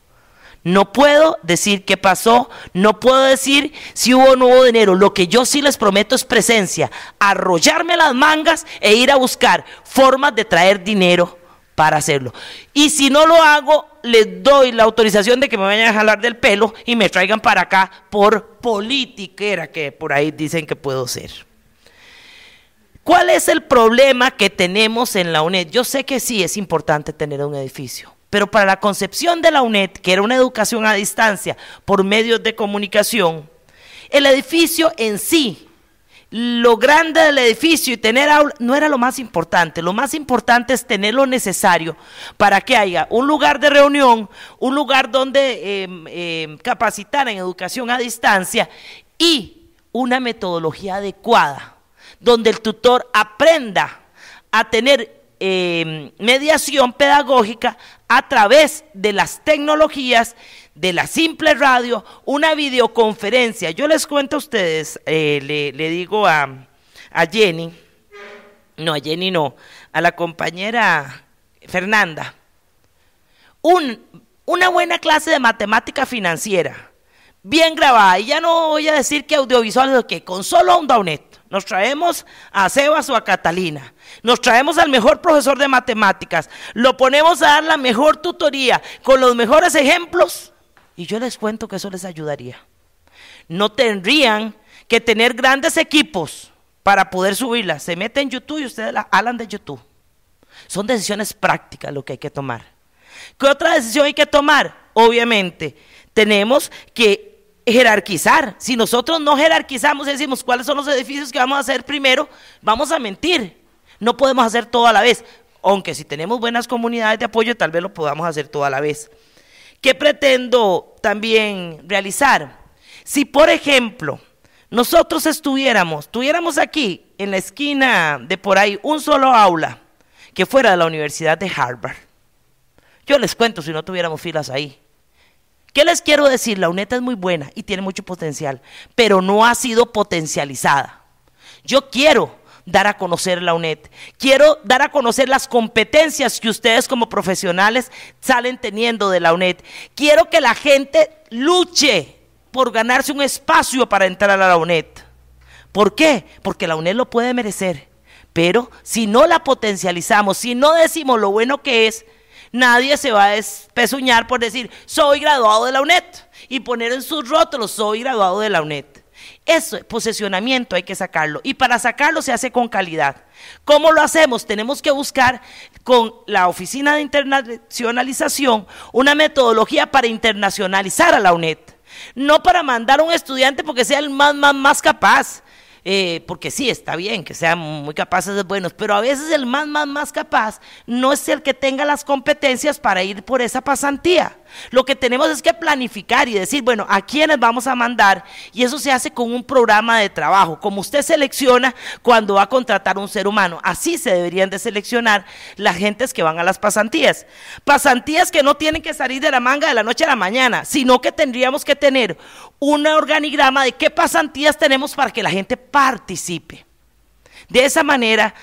No puedo decir qué pasó, no puedo decir si hubo o no hubo dinero. Lo que yo sí les prometo es presencia, arrollarme las mangas e ir a buscar formas de traer dinero para hacerlo. Y si no lo hago, les doy la autorización de que me vayan a jalar del pelo y me traigan para acá por politiquera que por ahí dicen que puedo ser. ¿Cuál es el problema que tenemos en la UNED? Yo sé que sí es importante tener un edificio, pero para la concepción de la UNED, que era una educación a distancia por medios de comunicación, el edificio en sí, lo grande del edificio y tener aula, no era lo más importante. Lo más importante es tener lo necesario para que haya un lugar de reunión, un lugar donde em, em, capacitar en educación a distancia y una metodología adecuada donde el tutor aprenda a tener em, mediación pedagógica a través de las tecnologías, de la simple radio, una videoconferencia. Yo les cuento a ustedes, eh, le, digo a, Jenny, no, a Jenny no, a la compañera Fernanda, una buena clase de matemática financiera, bien grabada, y ya no voy a decir que audiovisual, que con solo un downet, nos traemos a Sebas o a Catalina. Nos traemos al mejor profesor de matemáticas. Lo ponemos a dar la mejor tutoría con los mejores ejemplos. Y yo les cuento que eso les ayudaría. No tendrían que tener grandes equipos para poder subirla. Se mete en YouTube y ustedes la hablan de YouTube. Son decisiones prácticas lo que hay que tomar. ¿Qué otra decisión hay que tomar? Obviamente, tenemos que jerarquizar. Si nosotros no jerarquizamos y decimos cuáles son los edificios que vamos a hacer primero, vamos a mentir. No podemos hacer todo a la vez. Aunque si tenemos buenas comunidades de apoyo, tal vez lo podamos hacer todo a la vez. ¿Qué pretendo también realizar? Si, por ejemplo, nosotros estuviéramos, tuviéramos aquí en la esquina de por ahí un solo aula que fuera de la Universidad de Harvard. Yo les cuento si no tuviéramos filas ahí. ¿Qué les quiero decir? La UNED es muy buena y tiene mucho potencial, pero no ha sido potencializada. Yo quiero dar a conocer la UNED. Quiero dar a conocer las competencias que ustedes como profesionales salen teniendo de la UNED. Quiero que la gente luche por ganarse un espacio para entrar a la UNED. ¿Por qué? Porque la UNED lo puede merecer. Pero si no la potencializamos, si no decimos lo bueno que es, Nadie se va a despezuñar por decir, soy graduado de la UNED y poner en sus rótulos, soy graduado de la UNED. Eso, es posesionamiento hay que sacarlo. Y para sacarlo se hace con calidad. ¿Cómo lo hacemos? Tenemos que buscar con la Oficina de Internacionalización una metodología para internacionalizar a la UNED. No para mandar a un estudiante porque sea el más, más capaz, eh, porque sí, está bien que sean muy capaces de buenos, pero a veces el más, más, más capaz no es el que tenga las competencias para ir por esa pasantía. Lo que tenemos es que planificar y decir, bueno, a quiénes vamos a mandar y eso se hace con un programa de trabajo, como usted selecciona cuando va a contratar un ser humano. Así se deberían de seleccionar las gentes que van a las pasantías. Pasantías que no tienen que salir de la manga de la noche a la mañana, sino que tendríamos que tener un organigrama de qué pasantías tenemos para que la gente participe. De esa manera,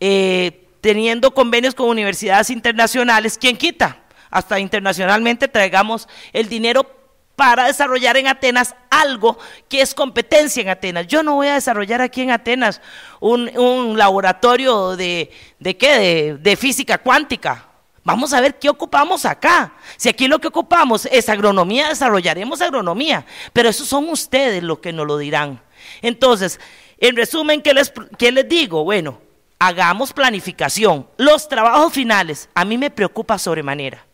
eh, teniendo convenios con universidades internacionales, ¿quién quita? hasta internacionalmente traigamos el dinero para desarrollar en Atenas algo que es competencia en Atenas. Yo no voy a desarrollar aquí en Atenas un, laboratorio de, qué, de, física cuántica. Vamos a ver qué ocupamos acá. Si aquí lo que ocupamos es agronomía, desarrollaremos agronomía. Pero esos son ustedes los que nos lo dirán. Entonces, en resumen, ¿qué les, qué les digo? Bueno, hagamos planificación. Los trabajos finales, a mí me preocupa sobremanera.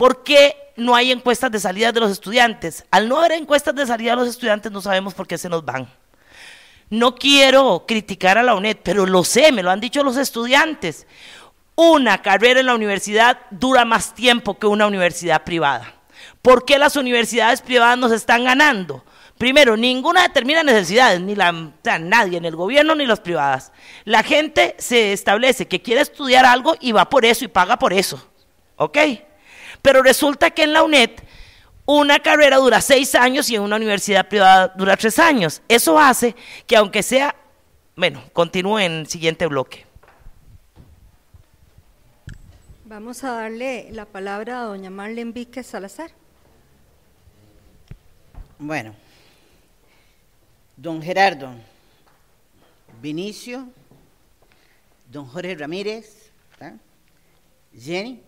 ¿Por qué no hay encuestas de salida de los estudiantes? Al no haber encuestas de salida de los estudiantes no sabemos por qué se nos van. No quiero criticar a la UNED, pero lo sé, me lo han dicho los estudiantes. Una carrera en la universidad dura más tiempo que una universidad privada. ¿Por qué las universidades privadas nos están ganando? Primero, ninguna determina necesidades, ni la, nadie, en el gobierno ni las privadas. La gente se establece que quiere estudiar algo y va por eso y paga por eso. ¿Ok? Pero resulta que en la UNED una carrera dura seis años y en una universidad privada dura tres años. Eso hace que aunque sea, bueno, continúe en el siguiente bloque. Vamos a darle la palabra a doña Marlene Víquez Salazar. Bueno, don Gerardo, Vinicio, don Jorge Ramírez, Jenny,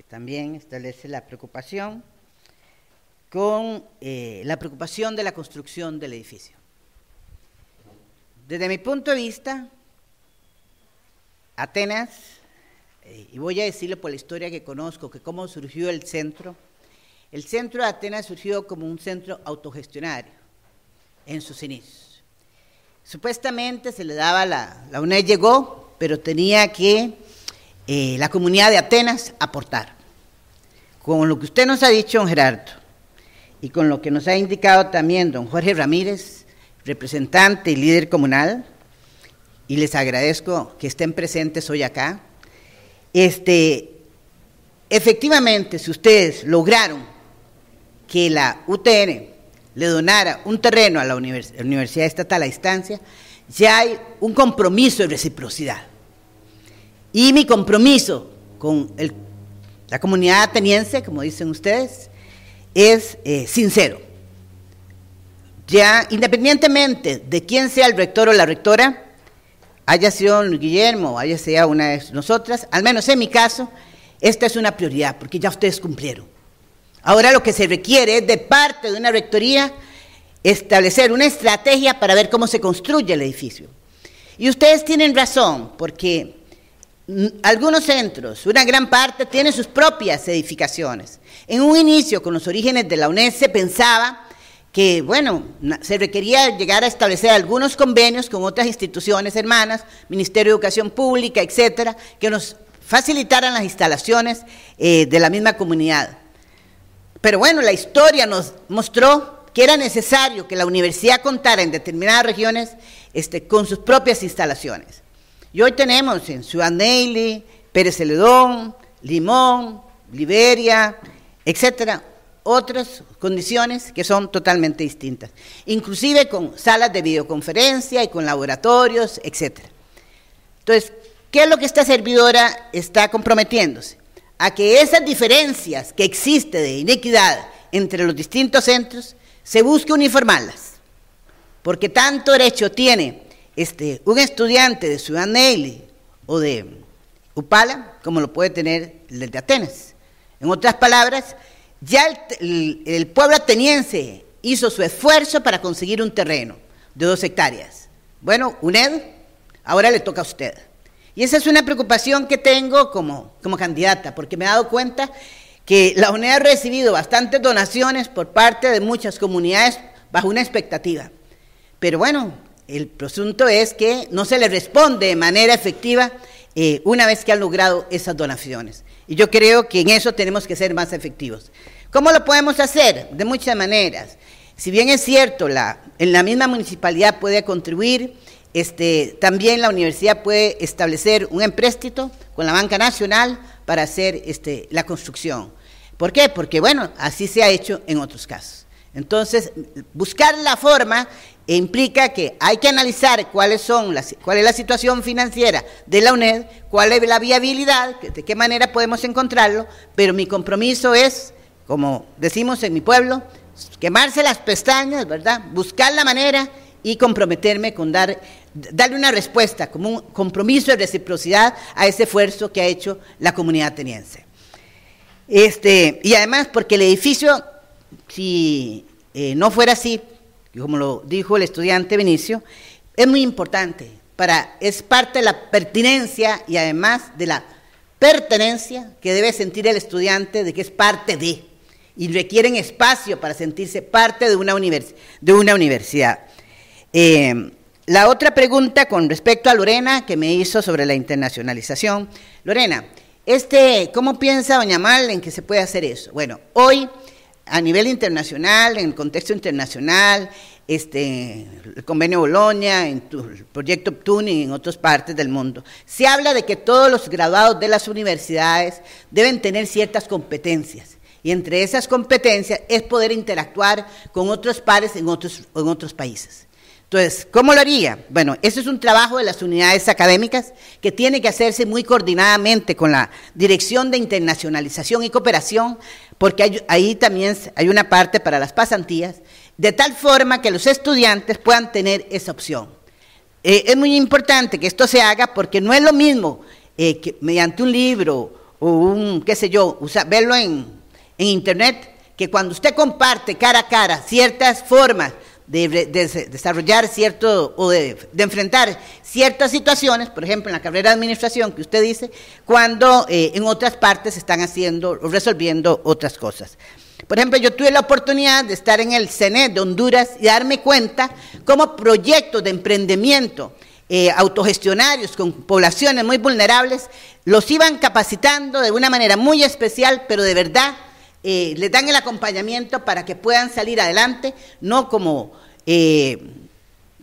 que también establece la preocupación, con eh, la preocupación de la construcción del edificio. Desde mi punto de vista, Atenas, eh, y voy a decirlo por la historia que conozco, que cómo surgió el centro, el centro de Atenas surgió como un centro autogestionario en sus inicios. Supuestamente se le daba la, la UNED llegó, pero tenía que eh, la comunidad de Atenas aportar. Con lo que usted nos ha dicho, don Gerardo, y con lo que nos ha indicado también don Jorge Ramírez, representante y líder comunal, y les agradezco que estén presentes hoy acá. Este, efectivamente, si ustedes lograron que la UTN le donara un terreno a la Universidad Estatal a distancia, ya hay un compromiso de reciprocidad y mi compromiso con la comunidad ateniense, como dicen ustedes, es eh, sincero. Ya independientemente de quién sea el rector o la rectora, haya sido Guillermo, haya sido una de nosotras, al menos en mi caso, esta es una prioridad, porque ya ustedes cumplieron. Ahora lo que se requiere es de parte de una rectoría establecer una estrategia para ver cómo se construye el edificio. Y ustedes tienen razón, porque algunos centros, una gran parte, tienen sus propias edificaciones. En un inicio, con los orígenes de la UNED, se pensaba que, bueno, se requería llegar a establecer algunos convenios con otras instituciones hermanas, Ministerio de Educación Pública, etcétera, que nos facilitaran las instalaciones eh, de la misma comunidad. Pero bueno, la historia nos mostró que era necesario que la universidad contara en determinadas regiones este, con sus propias instalaciones. Y hoy tenemos en Ciudad Neyli, Pérez Celedón, Limón, Liberia, etcétera, otras condiciones que son totalmente distintas, inclusive con salas de videoconferencia y con laboratorios, etcétera. Entonces, ¿qué es lo que esta servidora está comprometiéndose? A que esas diferencias que existen de inequidad entre los distintos centros se busque uniformarlas, porque tanto derecho tiene este, un estudiante de Ciudad Neily o de Upala, como lo puede tener el de Atenas. En otras palabras, ya el, pueblo ateniense hizo su esfuerzo para conseguir un terreno de dos hectáreas. Bueno, UNED, ahora le toca a usted. Y esa es una preocupación que tengo como, como candidata, porque me he dado cuenta que la UNED ha recibido bastantes donaciones por parte de muchas comunidades bajo una expectativa. Pero bueno, el presunto es que no se les responde de manera efectiva eh, una vez que han logrado esas donaciones. Y yo creo que en eso tenemos que ser más efectivos. ¿Cómo lo podemos hacer? De muchas maneras. Si bien es cierto, la, en la misma municipalidad puede contribuir, este, también la universidad puede establecer un empréstito con la Banca Nacional para hacer este, la construcción. ¿Por qué? Porque, bueno, así se ha hecho en otros casos. Entonces, buscar la forma implica que hay que analizar cuáles son cuál es la situación financiera de la UNED, cuál es la viabilidad, de qué manera podemos encontrarlo, pero mi compromiso es, como decimos en mi pueblo, quemarse las pestañas, ¿verdad? Buscar la manera y comprometerme con dar, darle una respuesta, como un compromiso de reciprocidad a ese esfuerzo que ha hecho la comunidad ateniense. Este, y además porque el edificio, si eh, no fuera así, y como lo dijo el estudiante Benicio, es muy importante, para, es parte de la pertinencia y además de la pertenencia que debe sentir el estudiante de que es parte de, y requieren espacio para sentirse parte de una, de una universidad. Eh, la otra pregunta con respecto a Lorena que me hizo sobre la internacionalización. Lorena, este, ¿cómo piensa doña Mal en que se puede hacer eso? Bueno, hoy a nivel internacional, en el contexto internacional, este, el convenio Boloña, en tu, el proyecto Tuning en otras partes del mundo. Se habla de que todos los graduados de las universidades deben tener ciertas competencias. Y entre esas competencias es poder interactuar con otros pares en otros, en otros países. Entonces, ¿cómo lo haría? Bueno, ese es un trabajo de las unidades académicas que tiene que hacerse muy coordinadamente con la Dirección de Internacionalización y Cooperación, porque ahí también hay una parte para las pasantías, de tal forma que los estudiantes puedan tener esa opción. Eh, es muy importante que esto se haga porque no es lo mismo eh, que mediante un libro o un, qué sé yo, verlo en internet, que cuando usted comparte cara a cara ciertas formas, de, desarrollar cierto o de, enfrentar ciertas situaciones, por ejemplo, en la carrera de administración que usted dice, cuando eh, en otras partes están haciendo o resolviendo otras cosas. Por ejemplo, yo tuve la oportunidad de estar en el CENET de Honduras y darme cuenta cómo proyectos de emprendimiento eh, autogestionarios con poblaciones muy vulnerables los iban capacitando de una manera muy especial, pero de verdad eh, les dan el acompañamiento para que puedan salir adelante, no como eh,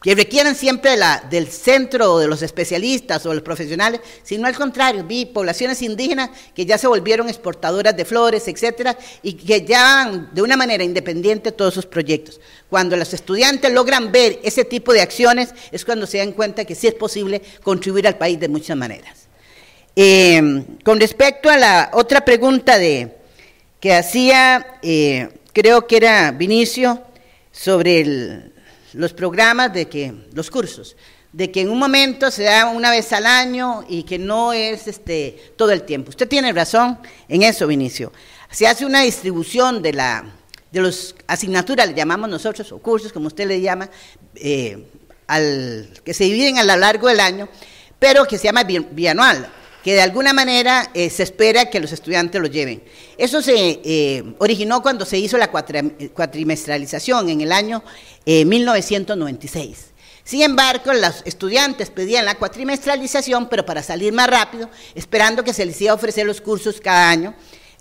que requieran siempre la, del centro o de los especialistas o los profesionales, sino al contrario, vi poblaciones indígenas que ya se volvieron exportadoras de flores, etcétera, y que ya de una manera independiente todos sus proyectos. Cuando los estudiantes logran ver ese tipo de acciones, es cuando se dan cuenta que sí es posible contribuir al país de muchas maneras. Eh, con respecto a la otra pregunta de, que hacía, eh, creo que era Vinicio, sobre los programas de que, los cursos, de que en un momento se da una vez al año y que no es este, todo el tiempo. Usted tiene razón en eso, Vinicio. Se hace una distribución de la de los asignaturas, le llamamos nosotros, o cursos, como usted le llama, eh, al, que se dividen a lo largo del año, pero que se llama bianual que de alguna manera eh, se espera que los estudiantes lo lleven. Eso se eh, originó cuando se hizo la cuatrimestralización en el año 1996. Eh, Sin embargo, los estudiantes pedían la cuatrimestralización, pero para salir más rápido, esperando que se les iba a ofrecer los cursos cada año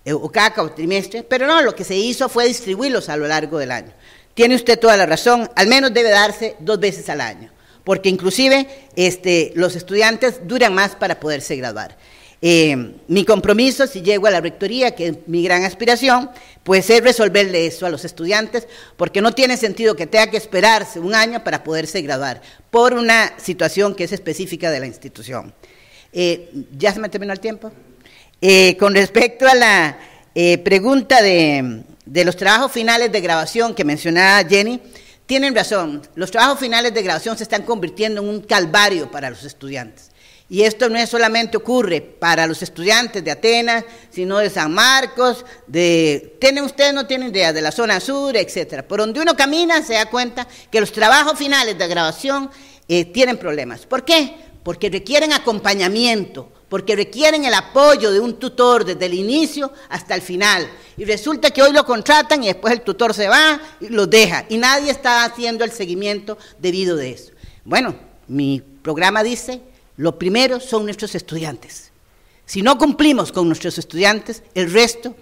o cada cuatrimestre, pero no, lo que se hizo fue distribuirlos a lo largo del año. Tiene usted toda la razón, al menos debe darse dos veces al año porque inclusive este, los estudiantes duran más para poderse graduar. Eh, mi compromiso, si llego a la rectoría, que es mi gran aspiración, puede ser resolverle eso a los estudiantes, porque no tiene sentido que tenga que esperarse un año para poderse graduar, por una situación que es específica de la institución. Eh, ¿Ya se me terminó el tiempo? Eh, con respecto a la pregunta de, de los trabajos finales de grabación que mencionaba Jenny, tienen razón, los trabajos finales de graduación se están convirtiendo en un calvario para los estudiantes. Y esto no es solamente ocurre para los estudiantes de Atenas, sino de San Marcos, de tienen ustedes no tienen idea de la zona sur, etc. Por donde uno camina se da cuenta que los trabajos finales de graduación eh, tienen problemas. ¿Por qué? Porque requieren acompañamiento, porque requieren el apoyo de un tutor desde el inicio hasta el final. Y resulta que hoy lo contratan y después el tutor se va y los deja. Y nadie está haciendo el seguimiento debido de eso. Bueno, mi programa dice, lo primero son nuestros estudiantes. Si no cumplimos con nuestros estudiantes, el resto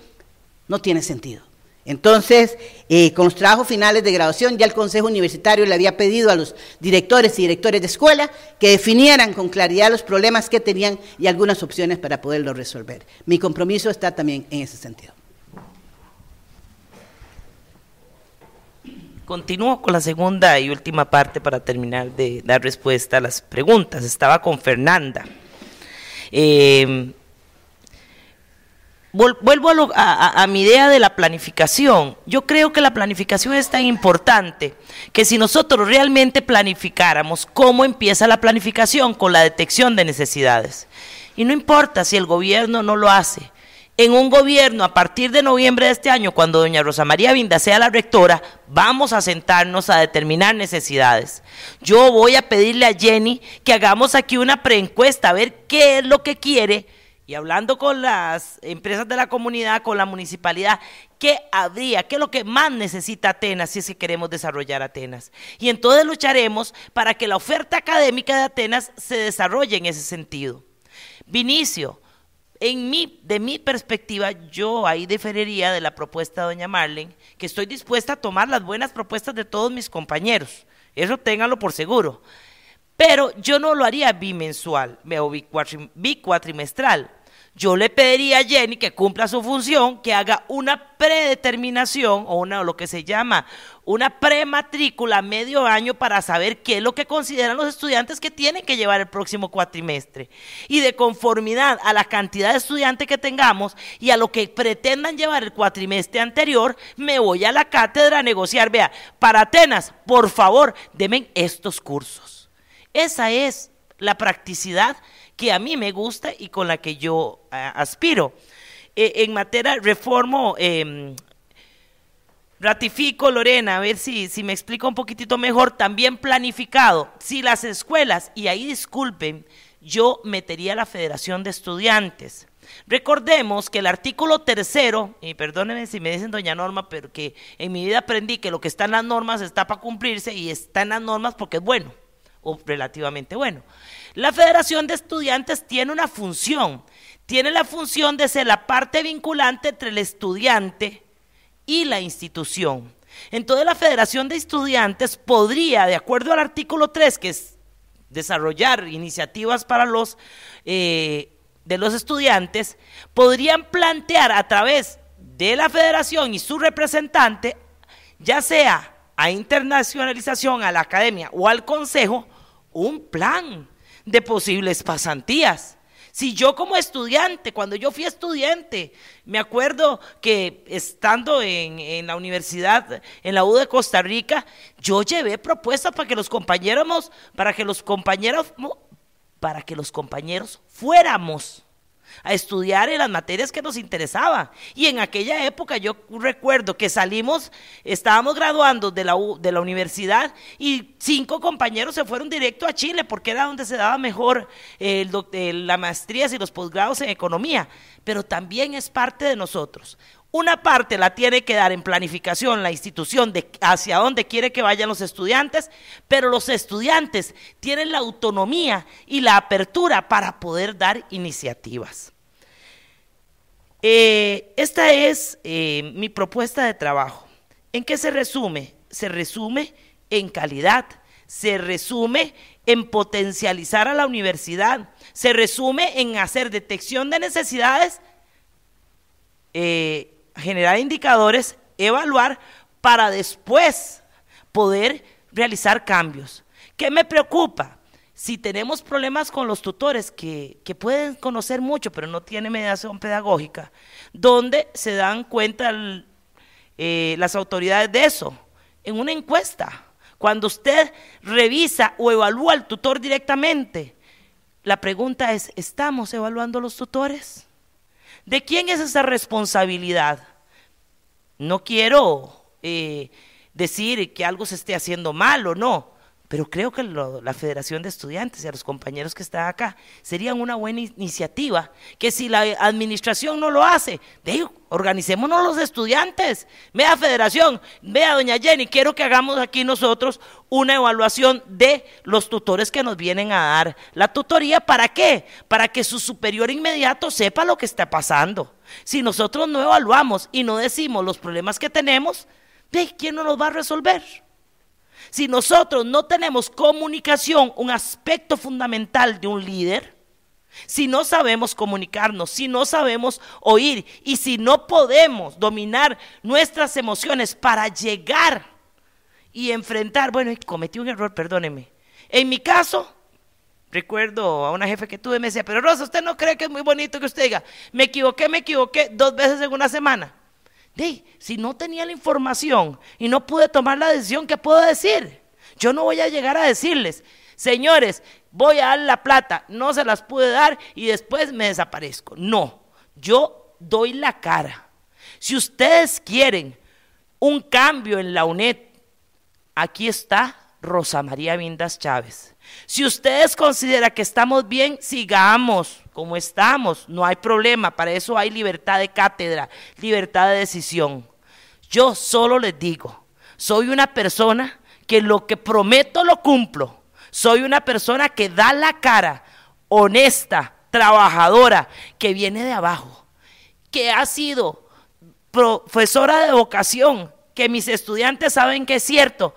no tiene sentido. Entonces, eh, con los trabajos finales de graduación, ya el Consejo Universitario le había pedido a los directores y directores de escuela que definieran con claridad los problemas que tenían y algunas opciones para poderlos resolver. Mi compromiso está también en ese sentido. Continúo con la segunda y última parte para terminar de dar respuesta a las preguntas. Estaba con Fernanda. Eh, vuelvo a, mi idea de la planificación. Yo creo que la planificación es tan importante que si nosotros realmente planificáramos, ¿cómo empieza la planificación? Con la detección de necesidades. Y no importa si el gobierno no lo hace. En un gobierno, a partir de noviembre de este año, cuando doña Rosa María Vinda sea la rectora, vamos a sentarnos a determinar necesidades. Yo voy a pedirle a Jenny que hagamos aquí una preencuesta, a ver qué es lo que quiere y hablando con las empresas de la comunidad, con la municipalidad, ¿qué habría? ¿Qué es lo que más necesita Atenas si es que queremos desarrollar Atenas? Y entonces lucharemos para que la oferta académica de Atenas se desarrolle en ese sentido. Vinicio, en mi, de mi perspectiva, yo ahí diferiría de la propuesta de doña Marlene, que estoy dispuesta a tomar las buenas propuestas de todos mis compañeros. Eso ténganlo por seguro. Pero yo no lo haría bimensual o bicuatrimestral. Yo le pediría a Jenny que cumpla su función, que haga una predeterminación o una, lo que se llama una prematrícula medio año para saber qué es lo que consideran los estudiantes que tienen que llevar el próximo cuatrimestre. Y de conformidad a la cantidad de estudiantes que tengamos y a lo que pretendan llevar el cuatrimestre anterior, me voy a la cátedra a negociar. Vea, para Atenas, por favor, denme estos cursos. Esa es la practicidad que a mí me gusta y con la que yo eh, aspiro. Eh, en materia, reformo, em, ratifico, Lorena, a ver si, me explico un poquitito mejor, también planificado, si las escuelas, y ahí disculpen, yo metería a la Federación de Estudiantes. Recordemos que el artículo tercero, y perdónenme si me dicen doña Norma, pero que en mi vida aprendí que lo que está en las normas está para cumplirse y está en las normas porque es bueno relativamente bueno. La Federación de Estudiantes tiene una función, tiene la función de ser la parte vinculante entre el estudiante y la institución. Entonces la Federación de Estudiantes podría, de acuerdo al artículo 3, que es desarrollar iniciativas para los eh, de los estudiantes, podrían plantear a través de la federación y su representante, ya sea a internacionalización, a la academia o al consejo, un plan de posibles pasantías. Si yo como estudiante, cuando yo fui estudiante, me acuerdo que estando en, la universidad, en la U de Costa Rica, yo llevé propuestas para que los compañeros, para que los compañeros, para que los compañeros fuéramos a estudiar en las materias que nos interesaba. Y en aquella época yo recuerdo que salimos, estábamos graduando de la, de la universidad y cinco compañeros se fueron directo a Chile porque era donde se daba mejor eh, eh, la maestría y los posgrados en economía. Pero también es parte de nosotros. Una parte la tiene que dar en planificación la institución de hacia dónde quiere que vayan los estudiantes, pero los estudiantes tienen la autonomía y la apertura para poder dar iniciativas. Eh, esta es eh, mi propuesta de trabajo. ¿En qué se resume? Se resume en calidad, se resume en potencializar a la universidad, se resume en hacer detección de necesidades, eh, generar indicadores, evaluar para después poder realizar cambios. ¿Qué me preocupa? si tenemos problemas con los tutores que, pueden conocer mucho, pero no tienen mediación pedagógica, ¿dónde se dan cuenta eh, las autoridades de eso? En una encuesta. Cuando usted revisa o evalúa al tutor directamente, la pregunta es, ¿estamos evaluando a los tutores? ¿De quién es esa responsabilidad? No quiero eh, decir que algo se esté haciendo mal o no, pero creo que la Federación de Estudiantes y a los compañeros que están acá serían una buena iniciativa, que si la administración no lo hace, de organicémonos los estudiantes. Vea Federación, vea doña Jenny, quiero que hagamos aquí nosotros una evaluación de los tutores que nos vienen a dar la tutoría, ¿para qué? Para que su superior inmediato sepa lo que está pasando. Si nosotros no evaluamos y no decimos los problemas que tenemos, ¿de quién no los va a resolver? Si nosotros no tenemos comunicación, un aspecto fundamental de un líder, si no sabemos comunicarnos, si no sabemos oír y si no podemos dominar nuestras emociones para llegar y enfrentar, bueno, cometí un error, perdóneme. En mi caso, recuerdo a una jefe que tuve, me decía, pero Rosa, ¿usted no cree que es muy bonito que usted diga, me equivoqué, me equivoqué dos veces en una semana? si no tenía la información y no pude tomar la decisión, ¿qué puedo decir? Yo no voy a llegar a decirles, señores, voy a dar la plata, no se las pude dar y después me desaparezco. No, yo doy la cara. Si ustedes quieren un cambio en la UNED, aquí está Rosa María Vindas Chávez. Si ustedes consideran que estamos bien, sigamos como estamos, no hay problema, para eso hay libertad de cátedra, libertad de decisión. Yo solo les digo, soy una persona que lo que prometo lo cumplo, soy una persona que da la cara, honesta, trabajadora, que viene de abajo, que ha sido profesora de vocación, que mis estudiantes saben que es cierto,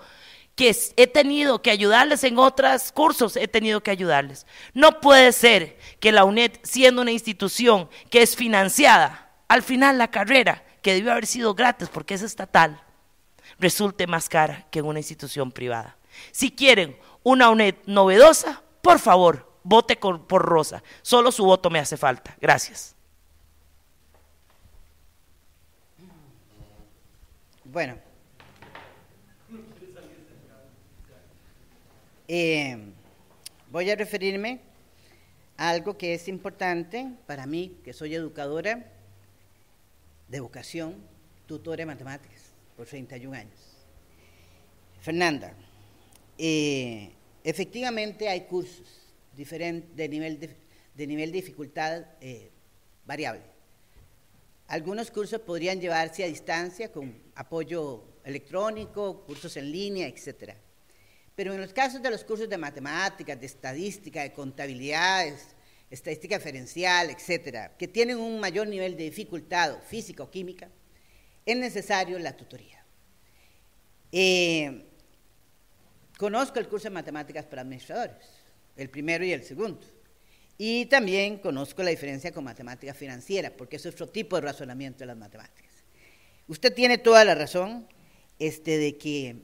que he tenido que ayudarles en otros cursos, he tenido que ayudarles. No puede ser que la UNED, siendo una institución que es financiada, al final la carrera, que debió haber sido gratis porque es estatal, resulte más cara que en una institución privada. Si quieren una UNED novedosa, por favor, vote por Rosa. Solo su voto me hace falta. Gracias. Bueno. Eh, voy a referirme a algo que es importante para mí, que soy educadora de vocación, tutora de matemáticas por 31 años. Fernanda, eh, efectivamente hay cursos diferentes de nivel de, nivel dificultad eh, variable. Algunos cursos podrían llevarse a distancia con apoyo electrónico, cursos en línea, etcétera. Pero en los casos de los cursos de matemáticas, de estadística, de contabilidades, estadística diferencial, etcétera, que tienen un mayor nivel de dificultad física o química, es necesario la tutoría. Eh, conozco el curso de matemáticas para administradores, el primero y el segundo. Y también conozco la diferencia con matemáticas financieras, porque es otro tipo de razonamiento de las matemáticas. Usted tiene toda la razón este, de que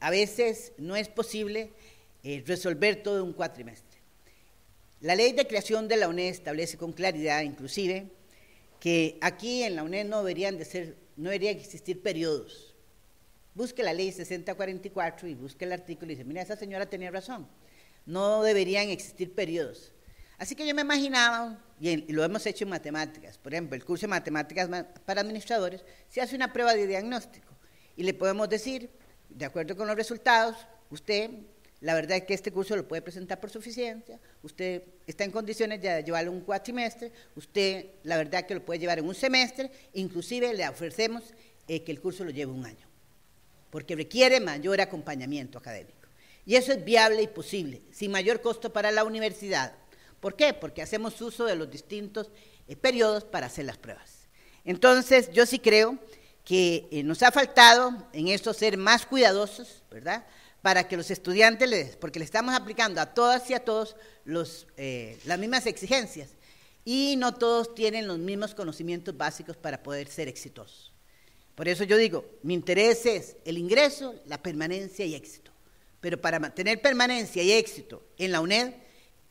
a veces no es posible eh, resolver todo un cuatrimestre. La ley de creación de la UNED establece con claridad, inclusive, que aquí en la UNED no deberían de ser, no deberían existir periodos. Busque la ley 6044 y busque el artículo y dice, mira, esa señora tenía razón, no deberían existir periodos. Así que yo me imaginaba, y lo hemos hecho en matemáticas, por ejemplo, el curso de matemáticas para administradores, se hace una prueba de diagnóstico y le podemos decir, de acuerdo con los resultados, usted, la verdad es que este curso lo puede presentar por suficiencia, usted está en condiciones de llevarlo un cuatrimestre, usted, la verdad es que lo puede llevar en un semestre, inclusive le ofrecemos eh, que el curso lo lleve un año, porque requiere mayor acompañamiento académico. Y eso es viable y posible, sin mayor costo para la universidad. ¿Por qué? Porque hacemos uso de los distintos eh, periodos para hacer las pruebas. Entonces, yo sí creo que eh, nos ha faltado en esto ser más cuidadosos, ¿verdad? Para que los estudiantes, les, porque le estamos aplicando a todas y a todos eh, las mismas exigencias y no todos tienen los mismos conocimientos básicos para poder ser exitosos. Por eso yo digo, mi interés es el ingreso, la permanencia y éxito. Pero para mantener permanencia y éxito en la UNED,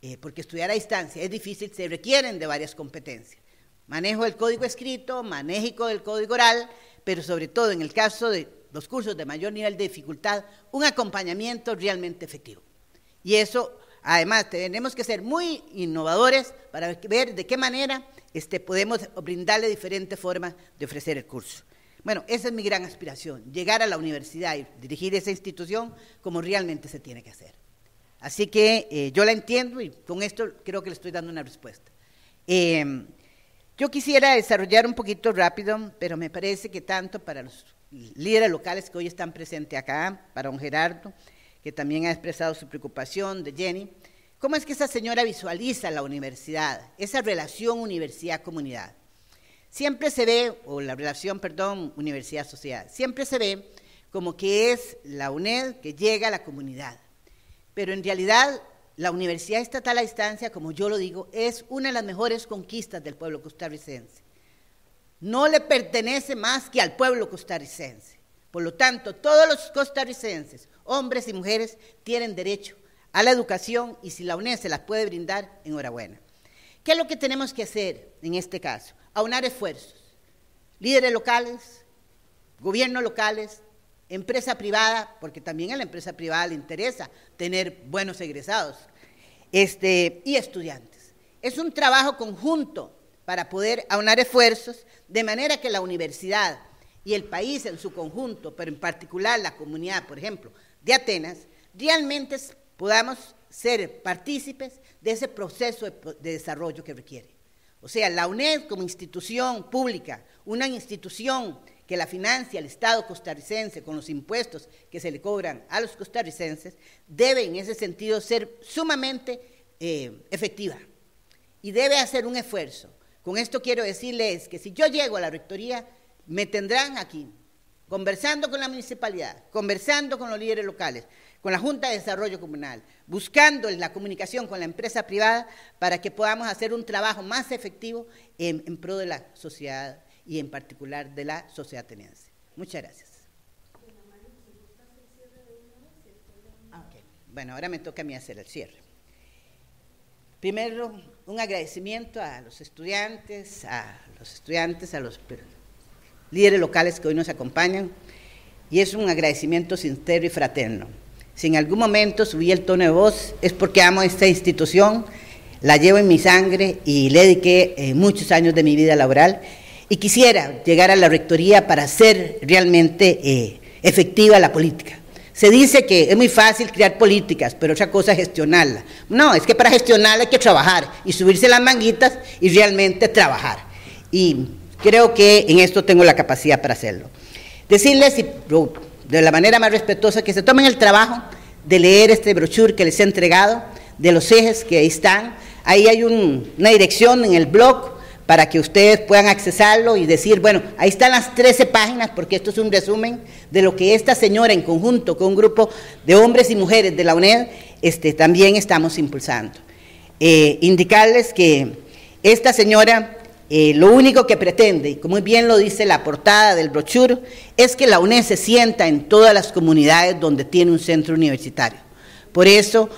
eh, porque estudiar a distancia es difícil, se requieren de varias competencias. Manejo del código escrito, manejo del código oral, pero sobre todo en el caso de los cursos de mayor nivel de dificultad, un acompañamiento realmente efectivo. Y eso, además, tenemos que ser muy innovadores para ver de qué manera este, podemos brindarle diferentes formas de ofrecer el curso. Bueno, esa es mi gran aspiración, llegar a la universidad y dirigir esa institución como realmente se tiene que hacer. Así que eh, yo la entiendo y con esto creo que le estoy dando una respuesta. Eh, yo quisiera desarrollar un poquito rápido, pero me parece que tanto para los líderes locales que hoy están presentes acá, para don Gerardo, que también ha expresado su preocupación, de Jenny, ¿cómo es que esa señora visualiza la universidad, esa relación universidad-comunidad? Siempre se ve, o la relación, perdón, universidad-sociedad, siempre se ve como que es la UNED que llega a la comunidad. Pero en realidad la Universidad Estatal a Distancia, como yo lo digo, es una de las mejores conquistas del pueblo costarricense. No le pertenece más que al pueblo costarricense. Por lo tanto, todos los costarricenses, hombres y mujeres, tienen derecho a la educación y si la UNED se las puede brindar, enhorabuena. ¿Qué es lo que tenemos que hacer en este caso? Aunar esfuerzos. Líderes locales, gobiernos locales, empresa privada, porque también a la empresa privada le interesa tener buenos egresados este, y estudiantes. Es un trabajo conjunto para poder aunar esfuerzos de manera que la universidad y el país en su conjunto, pero en particular la comunidad, por ejemplo, de Atenas, realmente podamos ser partícipes de ese proceso de desarrollo que requiere. O sea, la UNED como institución pública, una institución que la financia el Estado costarricense con los impuestos que se le cobran a los costarricenses, debe en ese sentido ser sumamente eh, efectiva y debe hacer un esfuerzo. Con esto quiero decirles que si yo llego a la rectoría, me tendrán aquí, conversando con la municipalidad, conversando con los líderes locales, con la Junta de Desarrollo Comunal, buscando la comunicación con la empresa privada para que podamos hacer un trabajo más efectivo en, en pro de la sociedad y en particular de la sociedad ateniense. Muchas gracias. Ah, bueno, ahora me toca a mí hacer el cierre. Primero, un agradecimiento a los estudiantes, a los estudiantes, a los líderes locales que hoy nos acompañan, y es un agradecimiento sincero y fraterno. Si en algún momento subí el tono de voz, es porque amo esta institución, la llevo en mi sangre y le dediqué eh, muchos años de mi vida laboral y quisiera llegar a la rectoría para hacer realmente eh, efectiva la política. Se dice que es muy fácil crear políticas, pero otra cosa es gestionarla. No, es que para gestionarla hay que trabajar y subirse las manguitas y realmente trabajar. Y creo que en esto tengo la capacidad para hacerlo. Decirles, de la manera más respetuosa, que se tomen el trabajo de leer este brochure que les he entregado, de los ejes que ahí están. Ahí hay una dirección en el blog para que ustedes puedan accesarlo y decir, bueno, ahí están las 13 páginas, porque esto es un resumen de lo que esta señora en conjunto con un grupo de hombres y mujeres de la UNED este, también estamos impulsando. Eh, indicarles que esta señora eh, lo único que pretende, y como bien lo dice la portada del brochure, es que la UNED se sienta en todas las comunidades donde tiene un centro universitario. Por eso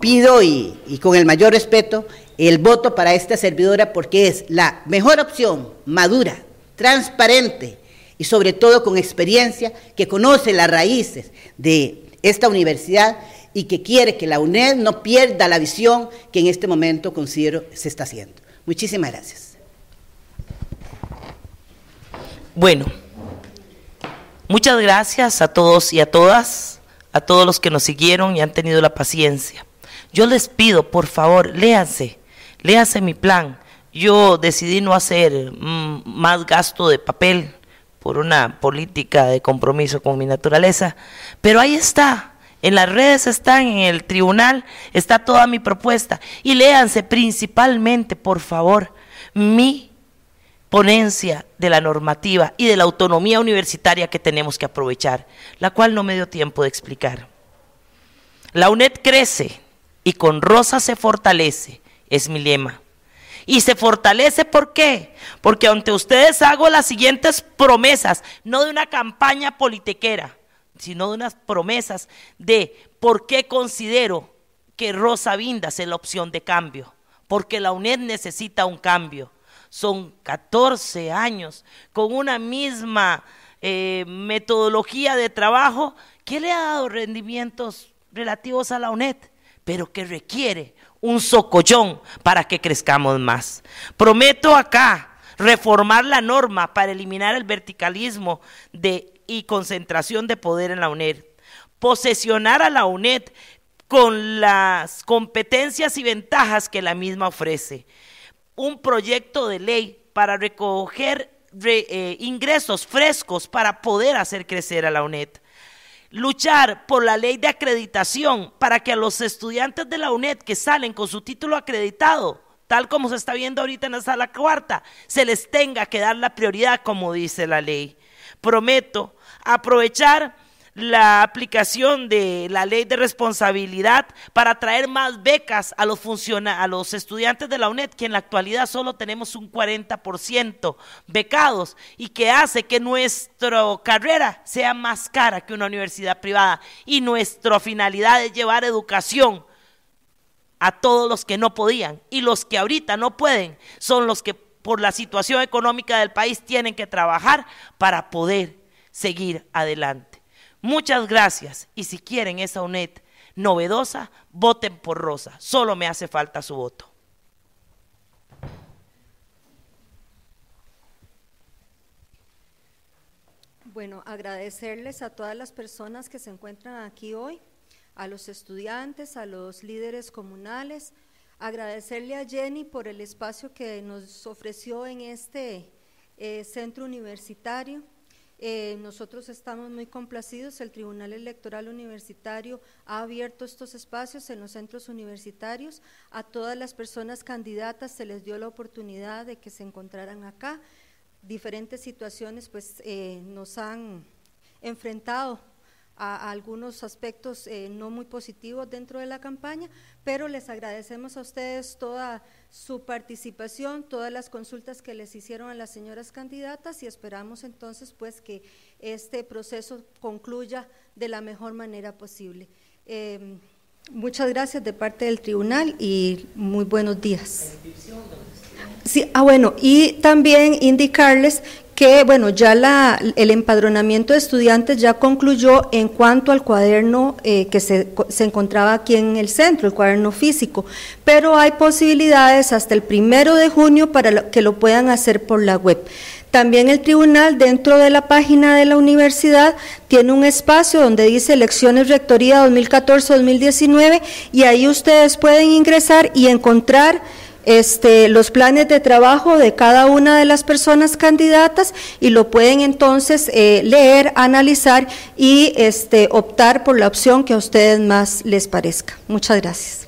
pido y con el mayor respeto el voto para esta servidora porque es la mejor opción, madura, transparente y sobre todo con experiencia, que conoce las raíces de esta universidad y que quiere que la UNED no pierda la visión que en este momento considero se está haciendo. Muchísimas gracias. Bueno, muchas gracias a todos y a todas, a todos los que nos siguieron y han tenido la paciencia. Yo les pido, por favor, léanse Léanse mi plan. Yo decidí no hacer mm, más gasto de papel por una política de compromiso con mi naturaleza, pero ahí está. En las redes están, en el tribunal está toda mi propuesta. Y léanse principalmente, por favor, mi ponencia de la normativa y de la autonomía universitaria que tenemos que aprovechar, la cual no me dio tiempo de explicar. La UNED crece y con Rosa se fortalece es mi lema. Y se fortalece, ¿por qué? Porque ante ustedes hago las siguientes promesas, no de una campaña politiquera, sino de unas promesas de por qué considero que Rosa Vindas es la opción de cambio, porque la UNED necesita un cambio. Son 14 años con una misma eh, metodología de trabajo que le ha dado rendimientos relativos a la UNED, pero que requiere un socollón para que crezcamos más. Prometo acá reformar la norma para eliminar el verticalismo de, y concentración de poder en la UNED, posesionar a la UNED con las competencias y ventajas que la misma ofrece, un proyecto de ley para recoger eh, ingresos frescos para poder hacer crecer a la UNED luchar por la ley de acreditación para que a los estudiantes de la UNED que salen con su título acreditado, tal como se está viendo ahorita en la sala cuarta, se les tenga que dar la prioridad como dice la ley. Prometo aprovechar la aplicación de la ley de responsabilidad para traer más becas a los, a los estudiantes de la UNED, que en la actualidad solo tenemos un 40% becados y que hace que nuestra carrera sea más cara que una universidad privada y nuestra finalidad es llevar educación a todos los que no podían y los que ahorita no pueden son los que por la situación económica del país tienen que trabajar para poder seguir adelante. Muchas gracias y si quieren esa UNED novedosa, voten por Rosa. Solo me hace falta su voto. Bueno, agradecerles a todas las personas que se encuentran aquí hoy, a los estudiantes, a los líderes comunales, agradecerle a Jenny por el espacio que nos ofreció en este eh, centro universitario. Eh, nosotros estamos muy complacidos, el Tribunal Electoral Universitario ha abierto estos espacios en los centros universitarios, a todas las personas candidatas se les dio la oportunidad de que se encontraran acá, diferentes situaciones pues eh, nos han enfrentado a, algunos aspectos eh, no muy positivos dentro de la campaña, pero les agradecemos a ustedes toda su participación, todas las consultas que les hicieron a las señoras candidatas y esperamos entonces pues que este proceso concluya de la mejor manera posible. Em, Muchas gracias de parte del tribunal y muy buenos días. Sí, ah, bueno, y también indicarles que, bueno, ya el empadronamiento de estudiantes ya concluyó en cuanto al cuaderno eh, que se, encontraba aquí en el centro, el cuaderno físico, pero hay posibilidades hasta el primero de junio para que lo puedan hacer por la web. También el tribunal dentro de la página de la universidad tiene un espacio donde dice elecciones rectoría 2014-2019 y ahí ustedes pueden ingresar y encontrar este, los planes de trabajo de cada una de las personas candidatas y lo pueden entonces eh, leer, analizar y este, optar por la opción que a ustedes más les parezca. Muchas gracias.